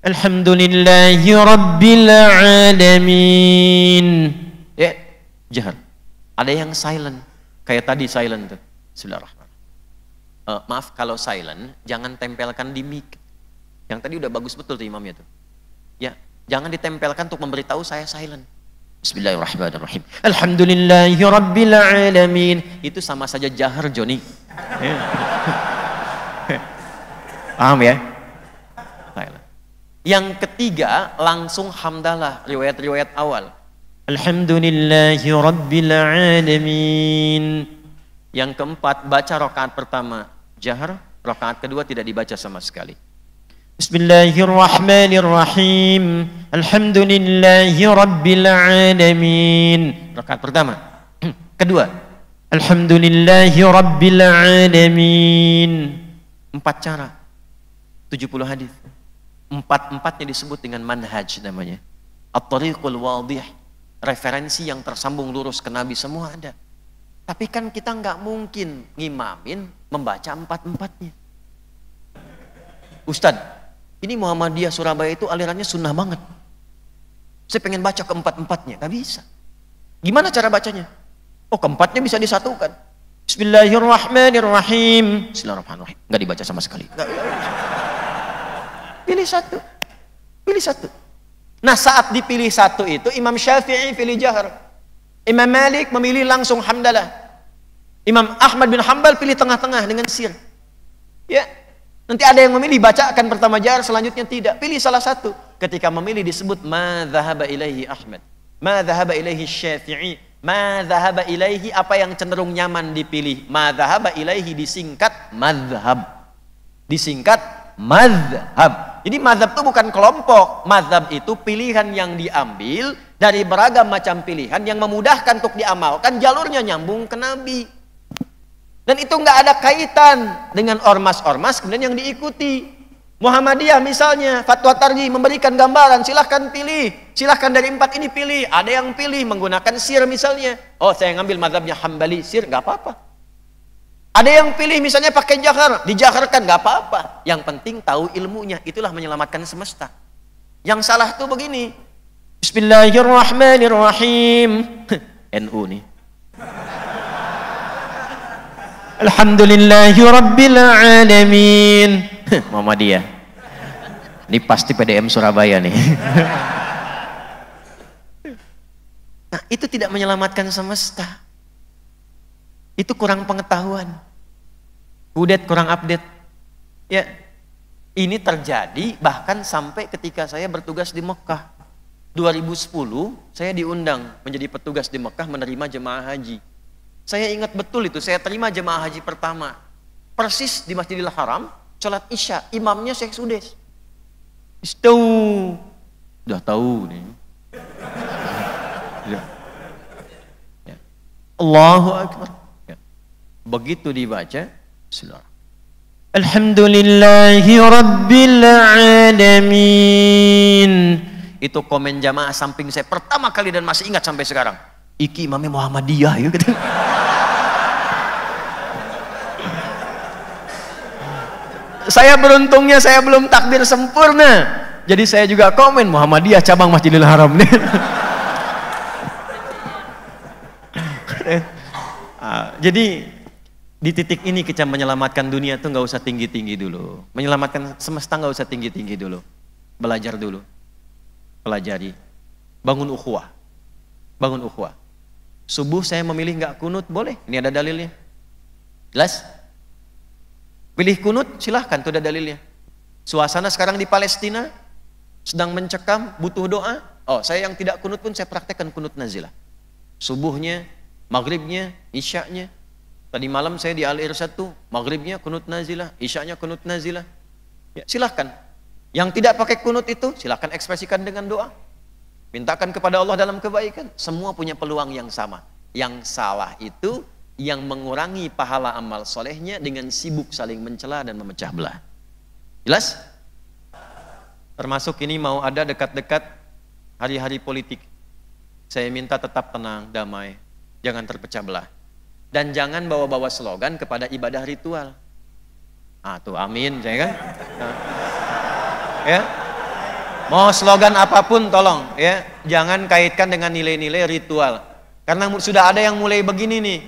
Alhamdulillahi Rabbil Alamin ya jahar ada yang silent kayak tadi silent tuh Bismillahirrahmanirrahim uh, maaf kalau silent jangan tempelkan di mic yang tadi udah bagus betul tuh imamnya tuh ya jangan ditempelkan untuk memberitahu saya silent Bismillahirrahmanirrahim Alhamdulillahi Rabbil Alamin itu sama saja jahar Joni Iya. Paham ya? Yang ketiga langsung hamdalah riwayat-riwayat awal. Alhamdulillahi rabbil alamin. Yang keempat baca rakaat pertama jahar, rakaat kedua tidak dibaca sama sekali. Bismillahirrahmanirrahim. Alhamdulillahi rabbil alamin. Rakaat pertama. <clears throat> Kedua, Alhamdulillahi Rabbil Alamin Empat cara 70 hadis Empat-empatnya disebut dengan manhaj namanya At-tariqul wadih Referensi yang tersambung lurus ke Nabi semua ada Tapi kan kita nggak mungkin ngimamin membaca empat-empatnya Ustadz, ini Muhammadiyah Surabaya itu alirannya sunnah banget. Saya pengen baca keempat-empatnya, nggak bisa. Gimana cara bacanya? Oh keempatnya bisa disatukan. Bismillahirrahmanirrahim. Bismillahirrahmanirrahim. Enggak dibaca sama sekali. Enggak. Pilih satu. Pilih satu. Nah saat dipilih satu itu Imam Syafi'i pilih jahar. Imam Malik memilih langsung hamdalah. Imam Ahmad bin Hambal pilih tengah-tengah dengan sir. Ya, Nanti ada yang memilih baca akan pertama jahar, selanjutnya tidak. Pilih salah satu. Ketika memilih disebut ma ilaihi Ahmad, ma ilaihi Syafi'i, Ma ilaihi apa yang cenderung nyaman dipilih. Ma ilaihi disingkat madhab. Disingkat madhab. Jadi madhab itu bukan kelompok. Madhab itu pilihan yang diambil dari beragam macam pilihan yang memudahkan untuk diamalkan. Jalurnya nyambung ke Nabi. Dan itu nggak ada kaitan dengan ormas-ormas kemudian yang diikuti. Muhammadiyah misalnya, Fatwa Tarji memberikan gambaran, silahkan pilih. Silahkan dari empat ini pilih. Ada yang pilih menggunakan sir misalnya. Oh saya ngambil mazhabnya Hambali, sir, gak apa-apa. Ada yang pilih misalnya pakai jahar, dijaharkan gak apa-apa. Yang penting tahu ilmunya, itulah menyelamatkan semesta. Yang salah tuh begini. Bismillahirrahmanirrahim. <laughs> NU nih. Alhamdulillahirrabbilalamin. <laughs> Mama dia. Ini pasti PDM Surabaya nih. <laughs> nah, itu tidak menyelamatkan semesta. Itu kurang pengetahuan. Budet kurang update. Ya, ini terjadi bahkan sampai ketika saya bertugas di Mekah. 2010 saya diundang menjadi petugas di Mekah menerima jemaah haji. Saya ingat betul itu, saya terima jemaah haji pertama. Persis di Masjidil Haram, sholat isya imamnya Syekh Sudes istau udah tahu nih ya. ya. Allahu Akbar ya. begitu dibaca silakan Alhamdulillahi Rabbil Alamin itu komen jamaah samping saya pertama kali dan masih ingat sampai sekarang iki imamnya Muhammadiyah ya gitu saya beruntungnya saya belum takdir sempurna. Jadi saya juga komen Muhammadiyah cabang Masjidil Haram <laughs> nih. Ah, jadi di titik ini kita menyelamatkan dunia tuh nggak usah tinggi-tinggi dulu. Menyelamatkan semesta nggak usah tinggi-tinggi dulu. Belajar dulu. Pelajari. Bangun ukhuwah. Bangun ukhuwah. Subuh saya memilih nggak kunut, boleh. Ini ada dalilnya. Jelas? Pilih kunut, silahkan, itu ada dalilnya. Suasana sekarang di Palestina, sedang mencekam, butuh doa. Oh, saya yang tidak kunut pun saya praktekkan kunut nazilah. Subuhnya, maghribnya, isyaknya. Tadi malam saya di al ir maghribnya kunut nazilah, isyaknya kunut nazilah. Ya, silahkan. Yang tidak pakai kunut itu, silahkan ekspresikan dengan doa. Mintakan kepada Allah dalam kebaikan. Semua punya peluang yang sama. Yang salah itu yang mengurangi pahala amal solehnya dengan sibuk saling mencela dan memecah belah. Jelas? Termasuk ini mau ada dekat-dekat hari-hari politik. Saya minta tetap tenang, damai, jangan terpecah belah. Dan jangan bawa-bawa slogan kepada ibadah ritual. Ah tuh amin, saya kan? Nah. Ya, mau slogan apapun tolong ya, jangan kaitkan dengan nilai-nilai ritual. Karena sudah ada yang mulai begini nih,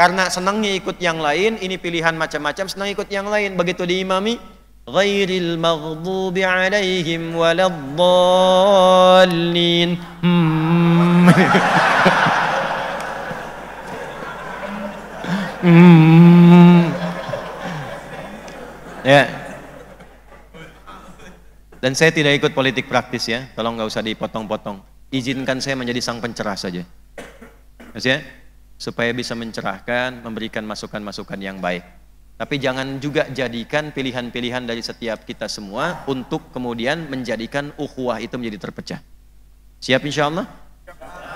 karena senangnya ikut yang lain, ini pilihan macam-macam, senang ikut yang lain. Begitu diimami, ghairil maghdubi alaihim waladdallin. Hmm. <laughs> hmm. Ya. Dan saya tidak ikut politik praktis ya, tolong nggak usah dipotong-potong. Izinkan saya menjadi sang pencerah saja. Mas ya, supaya bisa mencerahkan, memberikan masukan-masukan yang baik. Tapi jangan juga jadikan pilihan-pilihan dari setiap kita semua untuk kemudian menjadikan ukhuwah itu menjadi terpecah. Siap insya Allah?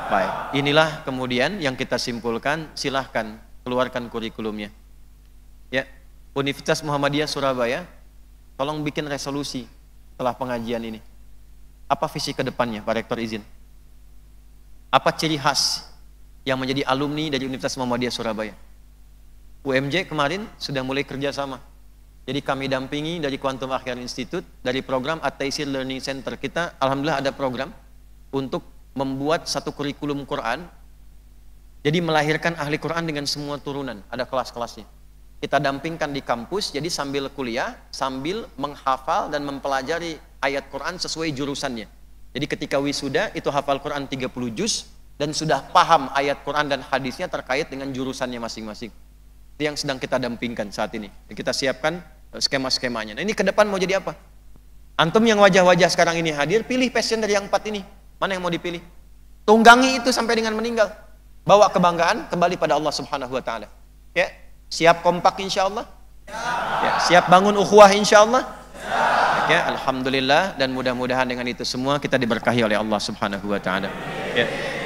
Baik, inilah kemudian yang kita simpulkan, silahkan keluarkan kurikulumnya. Ya, Universitas Muhammadiyah Surabaya, tolong bikin resolusi setelah pengajian ini. Apa visi kedepannya, Pak Rektor izin? Apa ciri khas yang menjadi alumni dari Universitas Muhammadiyah Surabaya. UMJ kemarin sudah mulai kerjasama. Jadi kami dampingi dari Quantum Akhir Institute, dari program at Learning Center. Kita alhamdulillah ada program untuk membuat satu kurikulum Quran. Jadi melahirkan ahli Quran dengan semua turunan, ada kelas-kelasnya. Kita dampingkan di kampus, jadi sambil kuliah, sambil menghafal dan mempelajari ayat Quran sesuai jurusannya. Jadi ketika wisuda itu hafal Quran 30 juz, dan sudah paham ayat Quran dan hadisnya terkait dengan jurusannya masing-masing. Itu yang sedang kita dampingkan saat ini. Kita siapkan eh, skema-skemanya. Nah ini ke depan mau jadi apa? Antum yang wajah-wajah sekarang ini hadir, pilih passion dari yang empat ini. Mana yang mau dipilih? Tunggangi itu sampai dengan meninggal. Bawa kebanggaan kembali pada Allah Subhanahu wa taala. Ya, siap kompak insya Allah? Ya, siap bangun ukhwah insya Allah? Ya, alhamdulillah dan mudah-mudahan dengan itu semua kita diberkahi oleh Allah Subhanahu wa taala. Ya.